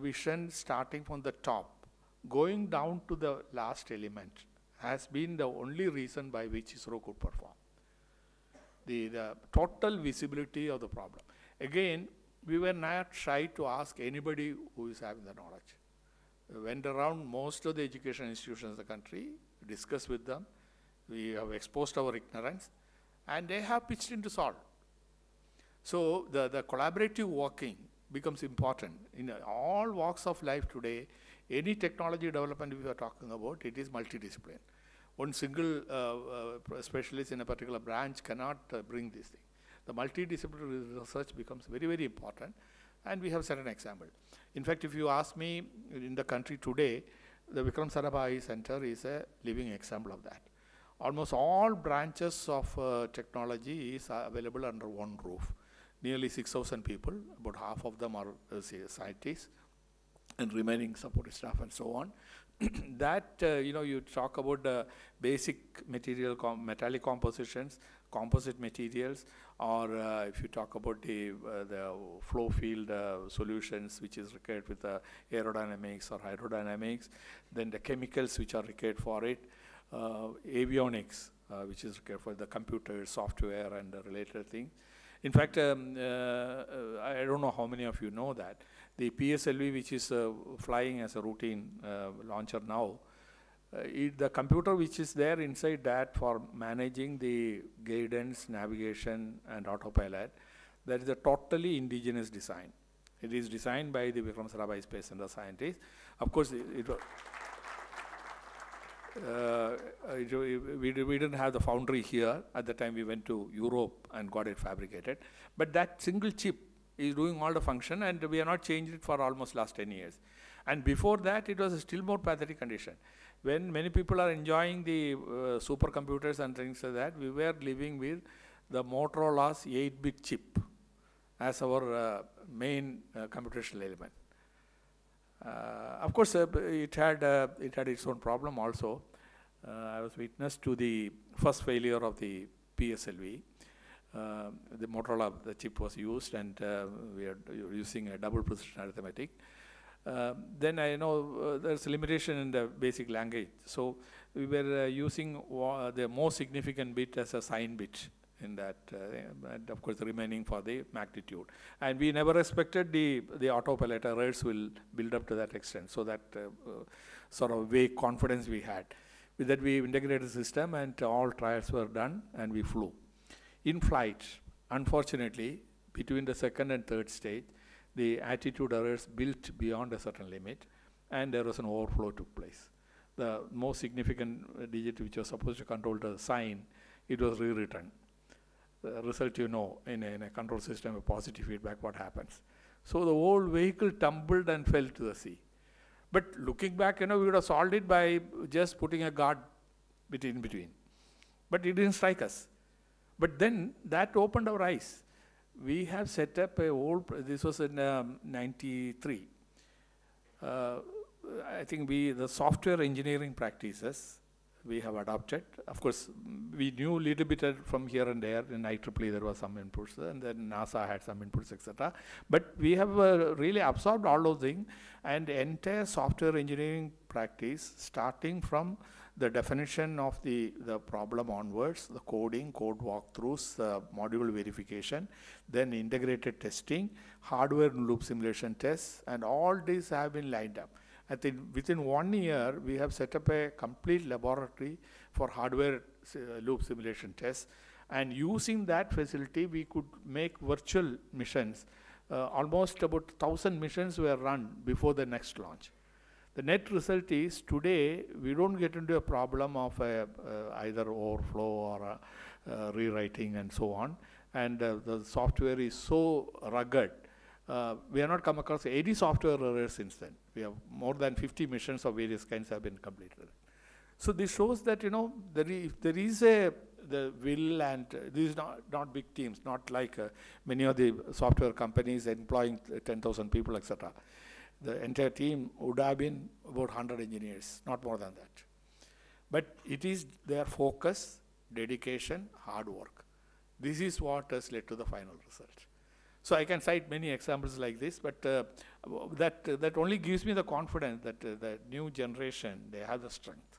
vision starting from the top, going down to the last element, has been the only reason by which ISRO could perform. The, the total visibility of the problem. Again, we were not shy to ask anybody who is having the knowledge. We went around most of the education institutions in the country, discussed with them, we have exposed our ignorance, and they have pitched in to solve. So the, the collaborative working becomes important. In all walks of life today, any technology development we are talking about, it is multidiscipline. One single uh, uh, specialist in a particular branch cannot uh, bring this thing the multidisciplinary research becomes very, very important. And we have set an example. In fact, if you ask me in the country today, the Vikram Sarabhai Center is a living example of that. Almost all branches of uh, technology is available under one roof. Nearly 6,000 people, about half of them are uh, scientists, and remaining support staff and so on. that, uh, you know, you talk about the basic material com metallic compositions, composite materials, or uh, if you talk about the, uh, the flow field uh, solutions which is required with uh, aerodynamics or hydrodynamics, then the chemicals which are required for it, uh, avionics uh, which is required for the computer, software and related things. In fact, um, I don't know how many of you know that. The PSLV which is flying as a routine launcher now, uh, it, the computer which is there inside that for managing the guidance, navigation, and autopilot, that is a totally indigenous design. It is designed by the Vikram Sarabhai Space Center scientists. Of course, it, it uh, it, we, we didn't have the foundry here. At the time, we went to Europe and got it fabricated. But that single chip is doing all the function, and we have not changed it for almost last 10 years. And before that, it was a still more pathetic condition when many people are enjoying the uh, supercomputers and things like that, we were living with the Motorola's 8-bit chip as our uh, main uh, computational element. Uh, of course, uh, it had uh, it had its own problem also. I was witness to the first failure of the PSLV. the Motorola the chip was used, and we are using a double precision arithmetic. Uh, then I know uh, there's a limitation in the basic language. So we were uh, using uh, the most significant bit as a sign bit in that, uh, and of course the remaining for the magnitude. And we never expected the, the autopilot errors will build up to that extent. So that sort of vague confidence we had. With that we integrated the system and all trials were done and we flew. In flight, unfortunately, between the second and third stage, the attitude errors built beyond a certain limit, and there was an overflow took place. The most significant uh, digit which was supposed to control the sign, it was rewritten. The result you know in a, in a control system, a positive feedback, what happens. So the whole vehicle tumbled and fell to the sea. But looking back, you know, we would have solved it by just putting a guard in between. But it didn't strike us. But then that opened our eyes we have set up a old, this was in um, 93. Uh, I think we, the software engineering practices we have adopted. Of course, we knew a little bit from here and there. In IEEE, there was some inputs, and then NASA had some inputs, etc. But we have uh, really absorbed all those things, and entire software engineering practice, starting from the definition of the, the problem onwards, the coding, code walkthroughs, uh, module verification, then integrated testing, hardware loop simulation tests, and all these have been lined up. I think within one year, we have set up a complete laboratory for hardware uh, loop simulation tests. And using that facility, we could make virtual missions. Uh, almost about 1,000 missions were run before the next launch. The net result is today we don't get into a problem of a, uh, uh, either overflow or a, uh, uh, rewriting and so on. And uh, the software is so rugged. Uh, we have not come across 80 software errors since then. We have more than 50 missions of various kinds have been completed. So this shows that you know there if there is a the will and uh, these not not big teams, not like many of the software companies employing 10,000 people, etc the entire team would have been about 100 engineers, not more than that. But it is their focus, dedication, hard work. This is what has led to the final result. So I can cite many examples like this, but uh, that, uh, that only gives me the confidence that uh, the new generation, they have the strength.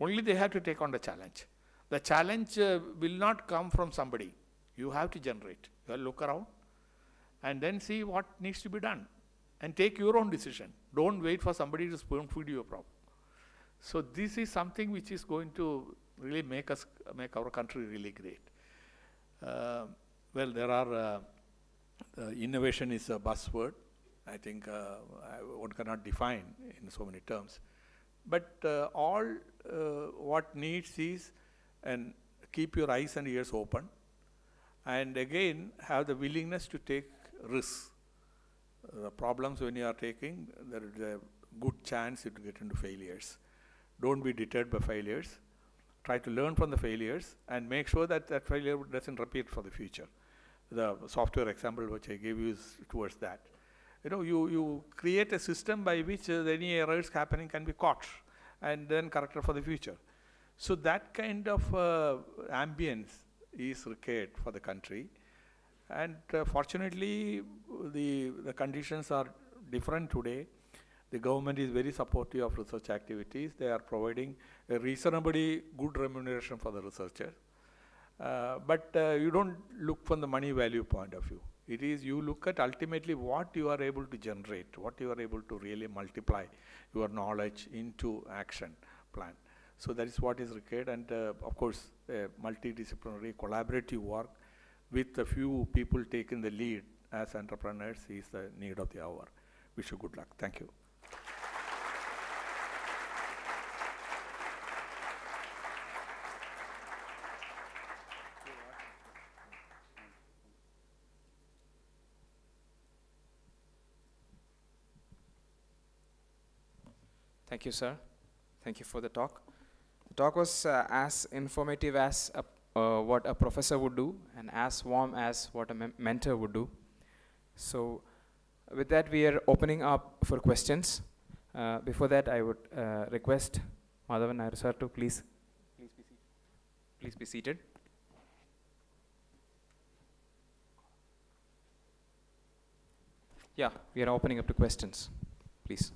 Only they have to take on the challenge. The challenge uh, will not come from somebody. You have to generate. You look around and then see what needs to be done and take your own decision. Don't wait for somebody to spoon feed you a problem. So this is something which is going to really make us, make our country really great. Uh, well, there are, uh, uh innovation is a buzzword. I think uh, one cannot define in so many terms. But uh, all what needs is, and keep your eyes and ears open, and again, have the willingness to take risks the problems when you are taking, there is a good chance you to get into failures. Don't be deterred by failures. Try to learn from the failures and make sure that that failure doesn't repeat for the future. The software example which I gave you is towards that. You know, you, you create a system by which uh, any errors happening can be caught and then corrected for the future. So that kind of uh, ambience is required for the country and uh, fortunately, the, the conditions are different today. The government is very supportive of research activities. They are providing a reasonably good remuneration for the researcher. Uh, but uh, you don't look from the money value point of view. It is you look at ultimately what you are able to generate, what you are able to really multiply your knowledge into action plan. So that is what is required and uh, of course multidisciplinary collaborative work with a few people taking the lead as entrepreneurs is the need of the hour. Wish you good luck. Thank you. Thank you, sir. Thank you for the talk. The talk was uh, as informative as a uh, what a professor would do and as warm as what a me mentor would do. So with that, we are opening up for questions. Uh, before that, I would uh, request Madhavan Nair sir to please, please be seated. Please be seated. Yeah, we are opening up to questions. Please.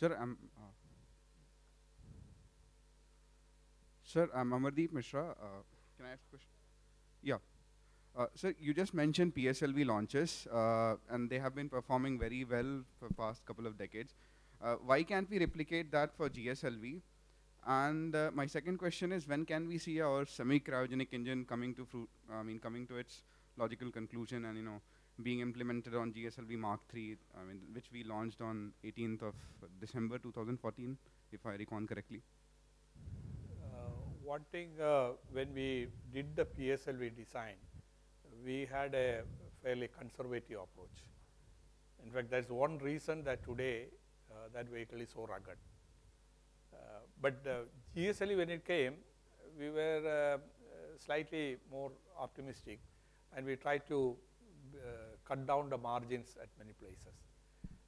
Sir uh, Sir, I'm Amardeep Mishra. Uh, can I ask a question? Yeah. Uh, sir, you just mentioned PSLV launches, uh, and they have been performing very well for past couple of decades. Uh, why can't we replicate that for GSLV? And uh, my second question is, when can we see our semi-cryogenic engine coming to fruit? I mean, coming to its logical conclusion, and you know, being implemented on GSLV Mark III, I mean, which we launched on 18th of December 2014, if I recall correctly. Uh, one thing, uh, when we did the PSLV design, we had a fairly conservative approach. In fact, that's one reason that today uh, that vehicle is so rugged. Uh, but uh, GSLV, when it came, we were uh, slightly more optimistic and we tried to uh, cut down the margins at many places.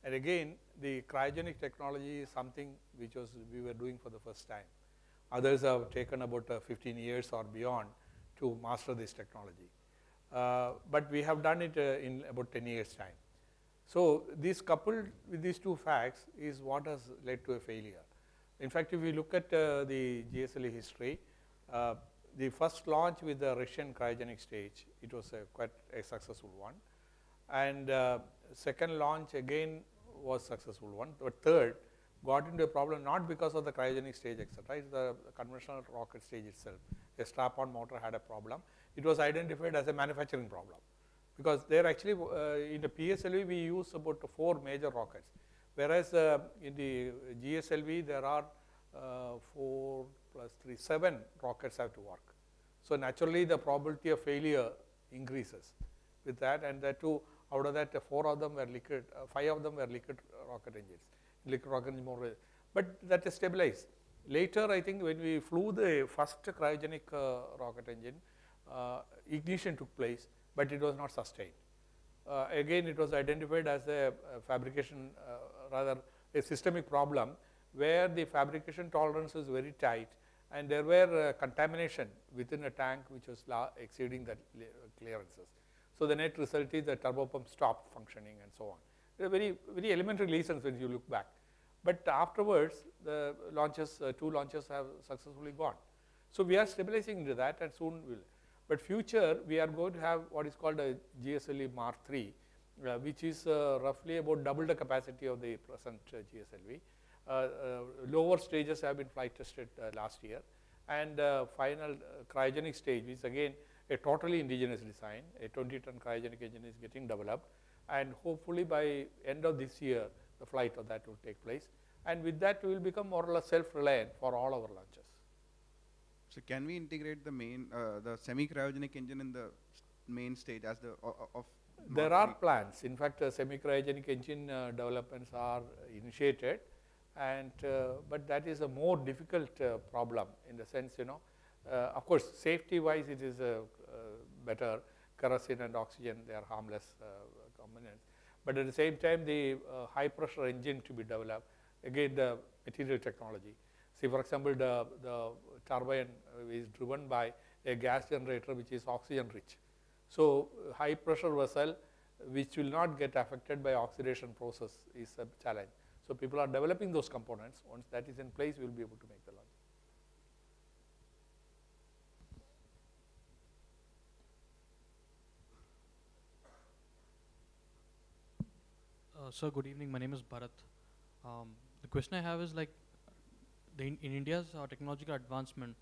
And again, the cryogenic technology is something which was, we were doing for the first time. Others have taken about uh, 15 years or beyond to master this technology. Uh, but we have done it uh, in about 10 years time. So this coupled with these two facts is what has led to a failure. In fact, if we look at uh, the GSLE history, uh, the first launch with the Russian cryogenic stage, it was a quite a successful one. And uh, second launch again was successful one. But third got into a problem not because of the cryogenic stage, etc. It's the conventional rocket stage itself. The strap-on motor had a problem. It was identified as a manufacturing problem because there actually uh, in the PSLV we use about four major rockets, whereas uh, in the GSLV there are uh, four, plus 3, 7 rockets have to work. So naturally the probability of failure increases with that and the two out of that four of them were liquid, uh, five of them were liquid rocket engines, liquid rocket engine more, but that is stabilized. Later I think when we flew the first cryogenic uh, rocket engine, uh, ignition took place but it was not sustained. Uh, again it was identified as a, fabrication uh, rather a systemic problem where the fabrication tolerance is very tight and there were uh, contamination within a tank which was exceeding the clearances. So the net result is the turbopump stopped functioning and so on. There are very, very elementary reasons when you look back. But afterwards, the launches, uh, two launches have successfully gone. So we are stabilizing into that and soon will. But future, we are going to have what is called a GSLV Mark III, uh, which is uh, roughly about double the capacity of the present uh, GSLV uh, uh, lower stages have been flight tested uh, last year. And final cryogenic stage is again a totally indigenous design. A 20-ton cryogenic engine is getting developed. And hopefully by end of this year, the flight of that will take place. And with that, we will become more or less self-reliant for all our launches. So can we integrate the main, uh, the semi-cryogenic engine in the main stage as the uh, of? There are plans. In fact, uh, semi-cryogenic engine developments are initiated, and uh, but that is a more difficult uh, problem in the sense you know uh, of course safety wise it is a better kerosene and oxygen they are harmless components but at the same time the high pressure engine to be developed again the material technology See, for example, the, the turbine is driven by a gas generator which is oxygen rich. So, high pressure vessel which will not get affected by oxidation process is a challenge. So people are developing those components. Once that is in place, we'll be able to make the launch. Uh, sir, good evening. My name is Bharat. Um, the question I have is like, in, in, India's uh, technological advancement,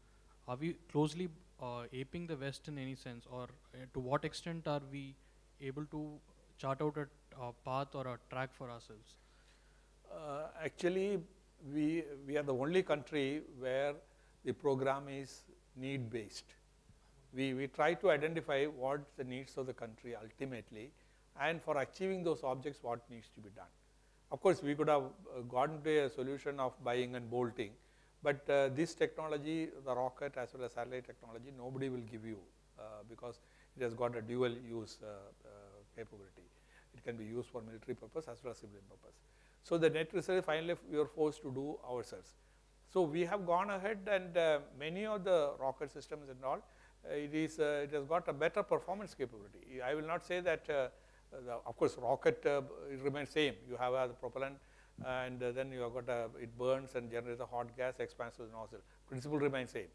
are we closely uh, aping the West in any sense, or uh, to what extent are we able to chart out a, a path or a track for ourselves? Uh, actually, we, we are the only country where the program is need-based. We, we try to identify what the needs of the country ultimately and for achieving those objects what needs to be done. Of course, we could have uh, gone to a solution of buying and bolting, but uh, this technology, the rocket as well as satellite technology, nobody will give you uh, because it has got a dual use uh, uh, capability. It can be used for military purpose as well as civilian purpose. So the net result, finally we are forced to do ourselves. So we have gone ahead and uh, many of the rocket systems and all, uh, it, is, uh, it has got a better performance capability. I will not say that, uh, the, of course, rocket uh, it remains same. You have uh, the propellant and then you have got, a, it burns and generates a hot gas, expands the nozzle. Principle remains same.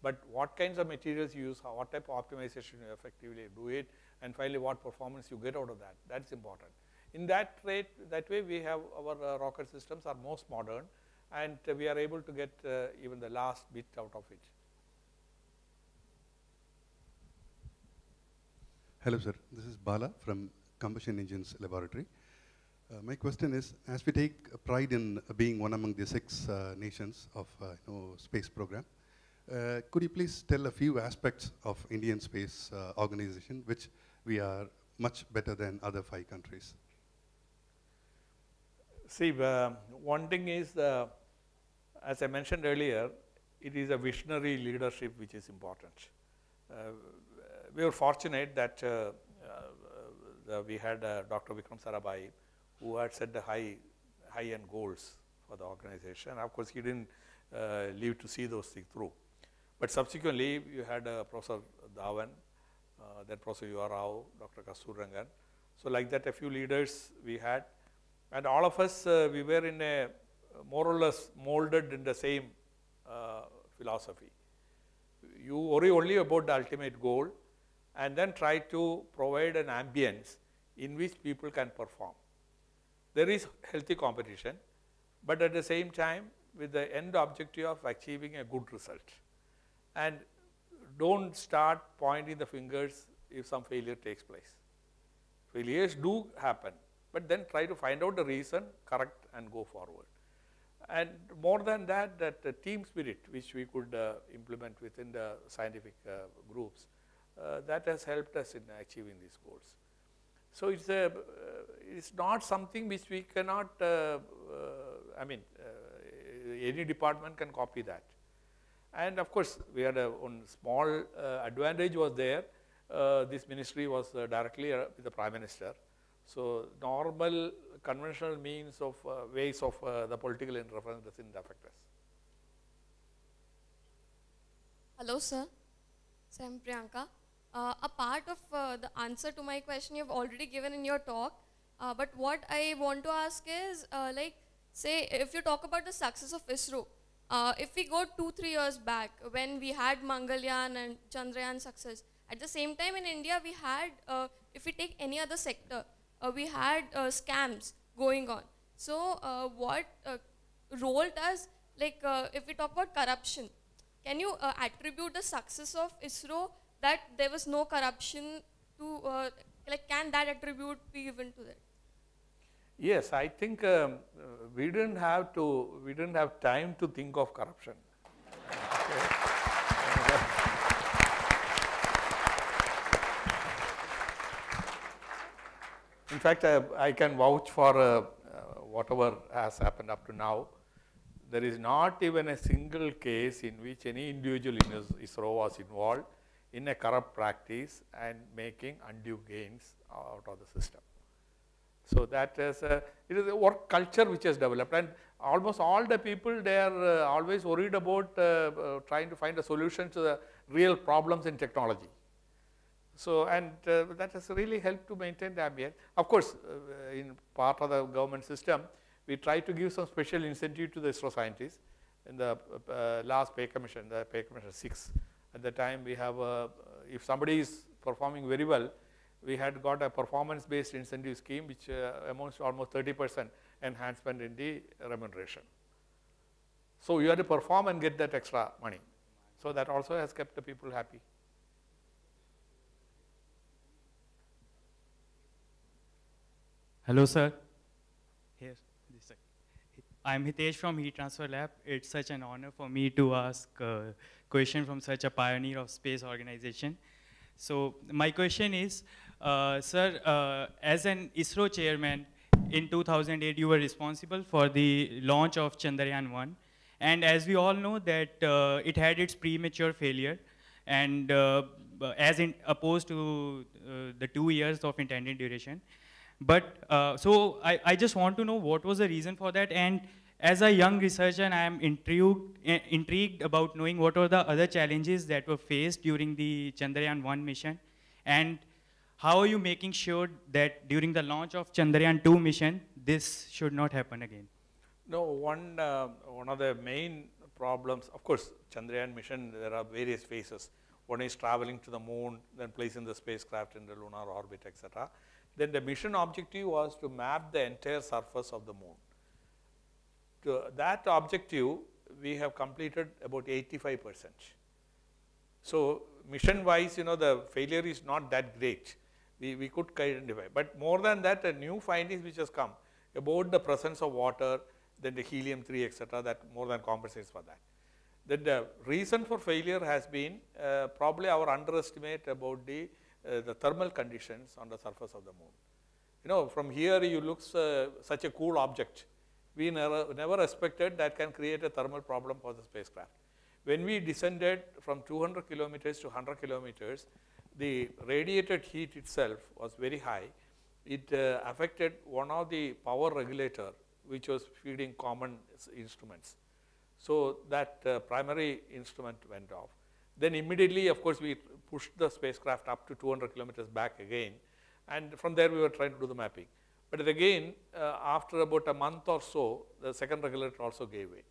But what kinds of materials you use, what type of optimization you effectively do it, and finally what performance you get out of that, that's important. In that, rate, that way we have our uh, rocket systems are most modern and we are able to get uh, even the last bit out of it. Hello sir, this is Bala from Combustion Engines Laboratory. Uh, my question is, as we take pride in being one among the six uh, nations of you know, space program, could you please tell a few aspects of Indian Space Organization which we are much better than other five countries? See, uh, one thing is, uh, as I mentioned earlier, it is a visionary leadership which is important. Uh, we were fortunate that we had Dr. Vikram Sarabhai, who had set the high, high-end goals for the organization. Of course, he didn't uh, live to see those things through. But subsequently, you had uh, Professor Dhawan, uh, then Professor Yuvarao, Dr. Kasur Rangan. So like that, a few leaders we had. And all of us, uh, we were in a uh, more or less molded in the same uh, philosophy. You worry only about the ultimate goal and then try to provide an ambience in which people can perform. There is healthy competition, but at the same time with the end objective of achieving a good result. And don't start pointing the fingers if some failure takes place. Failures do happen but then try to find out the reason, correct and go forward. And more than that, that uh, team spirit which we could uh, implement within the scientific uh, groups, uh, that has helped us in achieving these goals. So it's a, uh, it's not something which we cannot, uh, I mean, any department can copy that. And of course, we had a one small advantage was there. this ministry was directly with the prime minister. So normal conventional means of uh, ways of uh, the political interference doesn't affect us. Hello, sir. So I'm Priyanka. Uh, a part of uh, the answer to my question you've already given in your talk, uh, but what I want to ask is, uh, like, say, if you talk about the success of ISRO, if we go two, three years back, when we had Mangalyaan and Chandrayaan success, at the same time in India, we had, if we take any other sector, uh, we had uh, scams going on. So uh, what role does, like if we talk about corruption, can you attribute the success of ISRO that there was no corruption to, like can that attribute be given to that? Yes, I think um, we didn't have to, we didn't have time to think of corruption. Okay. in fact, I, I can vouch for uh, uh, whatever has happened up to now. There is not even a single case in which any individual in ISRO was involved in a corrupt practice and making undue gains out of the system. So that is a, uh, it is a work culture which has developed and almost all the people they are uh, always worried about uh, uh, trying to find a solution to the real problems in technology. So, and uh, that has really helped to maintain the ambient. Of course, uh, uh, in part of the government system, we try to give some special incentive to the ISRO scientists. In the uh, last pay commission, the pay commission 6, at the time we have, if somebody is performing very well, we had got a performance based incentive scheme which uh, amounts to almost 30 percent enhancement in the remuneration. So, you have to perform and get that extra money. So, that also has kept the people happy. Hello, sir. Here, this I'm Hitesh from Heat Transfer Lab. It's such an honor for me to ask a question from such a pioneer of space organization. So my question is, uh, sir, uh, as an ISRO chairman, in 2008, you were responsible for the launch of Chandrayaan-1. And as we all know that uh, it had its premature failure. And uh, as in opposed to uh, the two years of intended duration, but uh, so I, I just want to know what was the reason for that. And as a young researcher, I am intrigued, eh, intrigued about knowing what were the other challenges that were faced during the Chandrayaan 1 mission. And how are you making sure that during the launch of Chandrayaan 2 mission, this should not happen again? No, one, uh, one of the main problems, of course, Chandrayaan mission, there are various phases. One is traveling to the moon, then placing the spacecraft in the lunar orbit, etc. Then the mission objective was to map the entire surface of the moon. To that objective, we have completed about 85 percent. So mission wise, you know, the failure is not that great. We, we could identify. But more than that, a new findings which has come about the presence of water, then the helium-3, etc., that more than compensates for that. Then the reason for failure has been uh, probably our underestimate about the uh, the thermal conditions on the surface of the moon. You know, from here you look uh, such a cool object. We never, never expected that can create a thermal problem for the spacecraft. When we descended from 200 kilometers to 100 kilometers, the radiated heat itself was very high. It uh, affected one of the power regulator which was feeding common instruments. So that uh, primary instrument went off. Then immediately, of course, we pushed the spacecraft up to 200 kilometers back again. And from there we were trying to do the mapping. But again, uh, after about a month or so, the second regulator also gave way.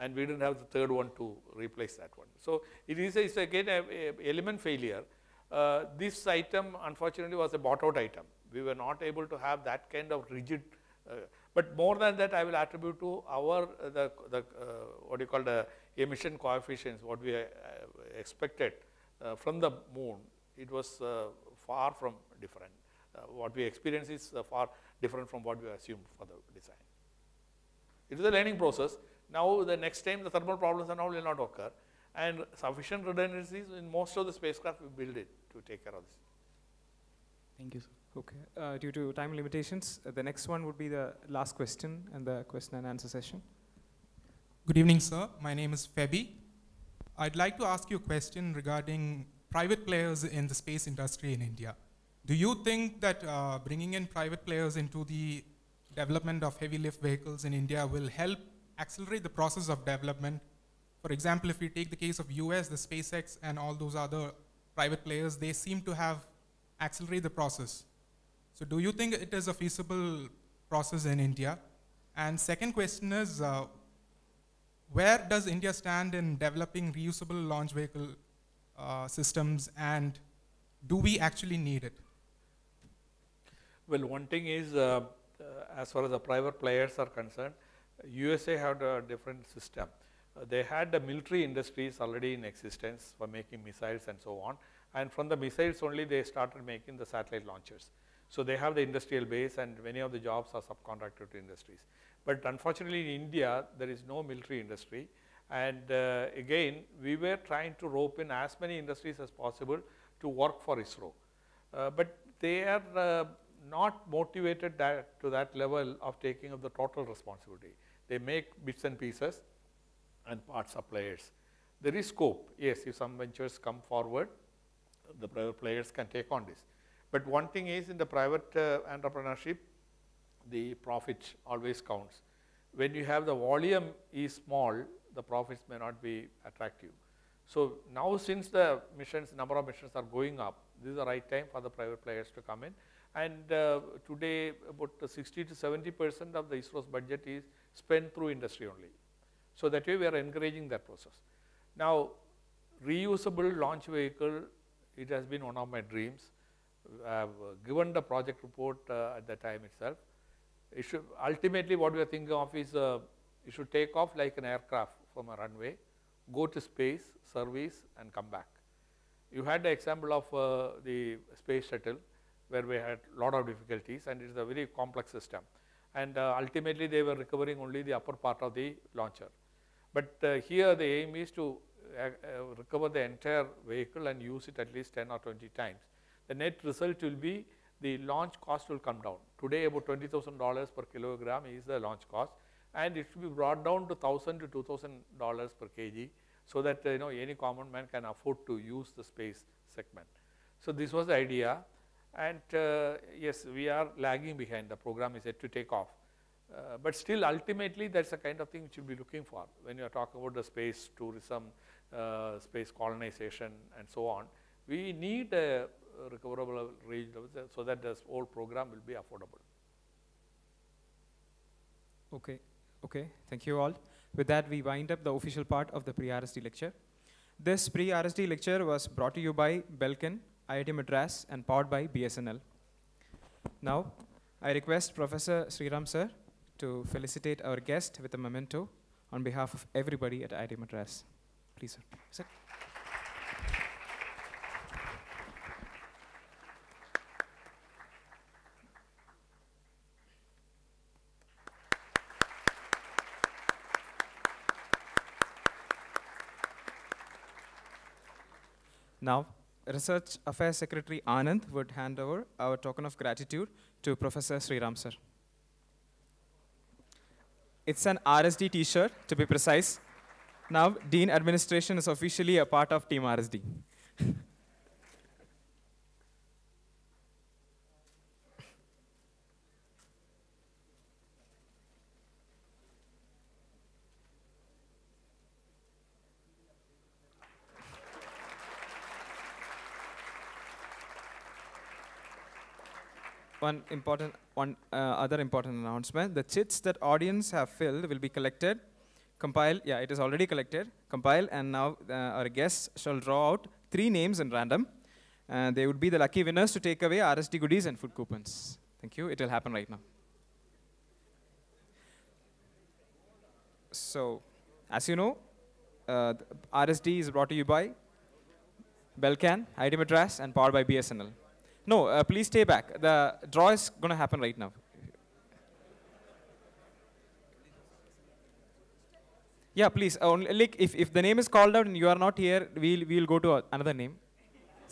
And we didn't have the third one to replace that one. So it is it's again an element failure. Uh, this item, unfortunately, was a bought out item. We were not able to have that kind of rigid. Uh, but more than that, I will attribute to our, the, the uh, what you call the emission coefficients, what we uh, expected uh, from the moon, it was uh, far from different. Uh, what we experience is uh, far different from what we assumed for the design. It is a learning process. Now the next time the thermal problems are now will not occur. And sufficient redundancies in most of the spacecraft we build it to take care of this. Thank you, sir. Okay. Uh, due to time limitations, uh, the next one would be the last question and the question and answer session. Good evening, sir. My name is Febby. I'd like to ask you a question regarding private players in the space industry in India. Do you think that uh, bringing in private players into the development of heavy lift vehicles in India will help accelerate the process of development? For example, if we take the case of US, the SpaceX and all those other private players, they seem to have accelerated the process. So do you think it is a feasible process in India? And second question is, uh, where does India stand in developing reusable launch vehicle uh, systems and do we actually need it? Well, one thing is, uh, uh as far as the private players are concerned, USA had a different system. Uh, they had the military industries already in existence for making missiles and so on. And from the missiles only, they started making the satellite launchers. So they have the industrial base and many of the jobs are subcontracted to industries. But unfortunately in India, there is no military industry. And uh, again, we were trying to rope in as many industries as possible to work for ISRO. Uh, but they are uh, not motivated that, to that level of taking up the total responsibility. They make bits and pieces and part suppliers. There is scope, yes, if some ventures come forward, the private players can take on this. But one thing is in the private uh, entrepreneurship, the profit always counts. When you have the volume is small, the profits may not be attractive. So now since the missions, number of missions are going up, this is the right time for the private players to come in. And uh, today about 60 to 70 percent of the ISRO's budget is spent through industry only. So that way we are encouraging that process. Now reusable launch vehicle, it has been one of my dreams. I have given the project report uh, at the time itself. It should, ultimately what we are thinking of is uh, it should take off like an aircraft from a runway, go to space, service and come back. You had the example of uh, the space shuttle where we had a lot of difficulties and it is a very complex system. And uh, ultimately they were recovering only the upper part of the launcher. But uh, here the aim is to uh, uh, recover the entire vehicle and use it at least 10 or 20 times. The net result will be the launch cost will come down. Today about $20,000 per kilogram is the launch cost and it should be brought down to 1000 to $2,000 per kg so that you know any common man can afford to use the space segment. So, this was the idea and uh, yes we are lagging behind the program is yet to take off. Uh, but still ultimately that is the kind of thing which you will be looking for when you are talking about the space tourism, uh, space colonization and so on. We need a recoverable range so that this whole program will be affordable. Okay, okay, thank you all. With that, we wind up the official part of the pre-RSD lecture. This pre-RSD lecture was brought to you by Belkin, IIT Madras, and powered by BSNL. Now, I request Professor Sriram sir to felicitate our guest with a memento on behalf of everybody at IIT Madras. Please, sir. sir. Now, Research Affairs Secretary Anand would hand over our token of gratitude to Professor Ram. sir. It's an RSD t-shirt, to be precise. Now, Dean Administration is officially a part of Team RSD. one important one uh, other important announcement the chits that audience have filled will be collected compiled yeah it is already collected compiled and now uh, our guests shall draw out three names in random uh, they would be the lucky winners to take away rsd goodies and food coupons thank you it will happen right now so as you know uh, rsd is brought to you by belcan id madras and powered by bsnl no, uh, please stay back. The draw is going to happen right now. Yeah, please. Uh, only, like, if, if the name is called out and you are not here, we'll, we'll go to another name.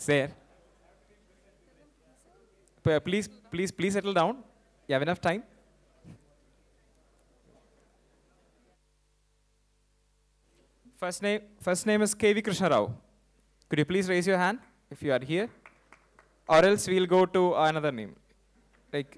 Sir. Uh, please, please, please settle down. You have enough time. First name, first name is K.V. Krishnarao. Could you please raise your hand if you are here? or else we'll go to another name. Like,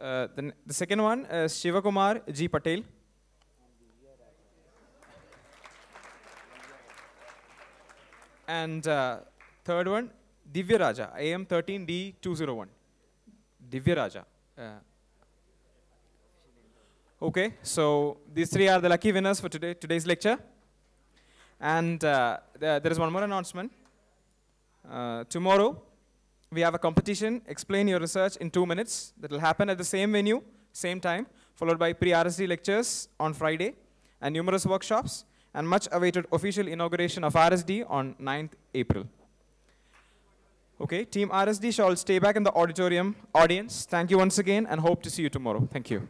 uh, the, the second one is uh, Shivakumar G. Patel. And uh, third one, Divya Raja, AM13D201. Divya Raja. Uh, Okay, so these three are the lucky winners for today, today's lecture. And uh, there is one more announcement. Uh, tomorrow, we have a competition, Explain Your Research in Two Minutes. That will happen at the same venue, same time, followed by pre-RSD lectures on Friday and numerous workshops and much-awaited official inauguration of RSD on 9th April. Okay, Team RSD shall stay back in the auditorium audience. Thank you once again and hope to see you tomorrow. Thank you.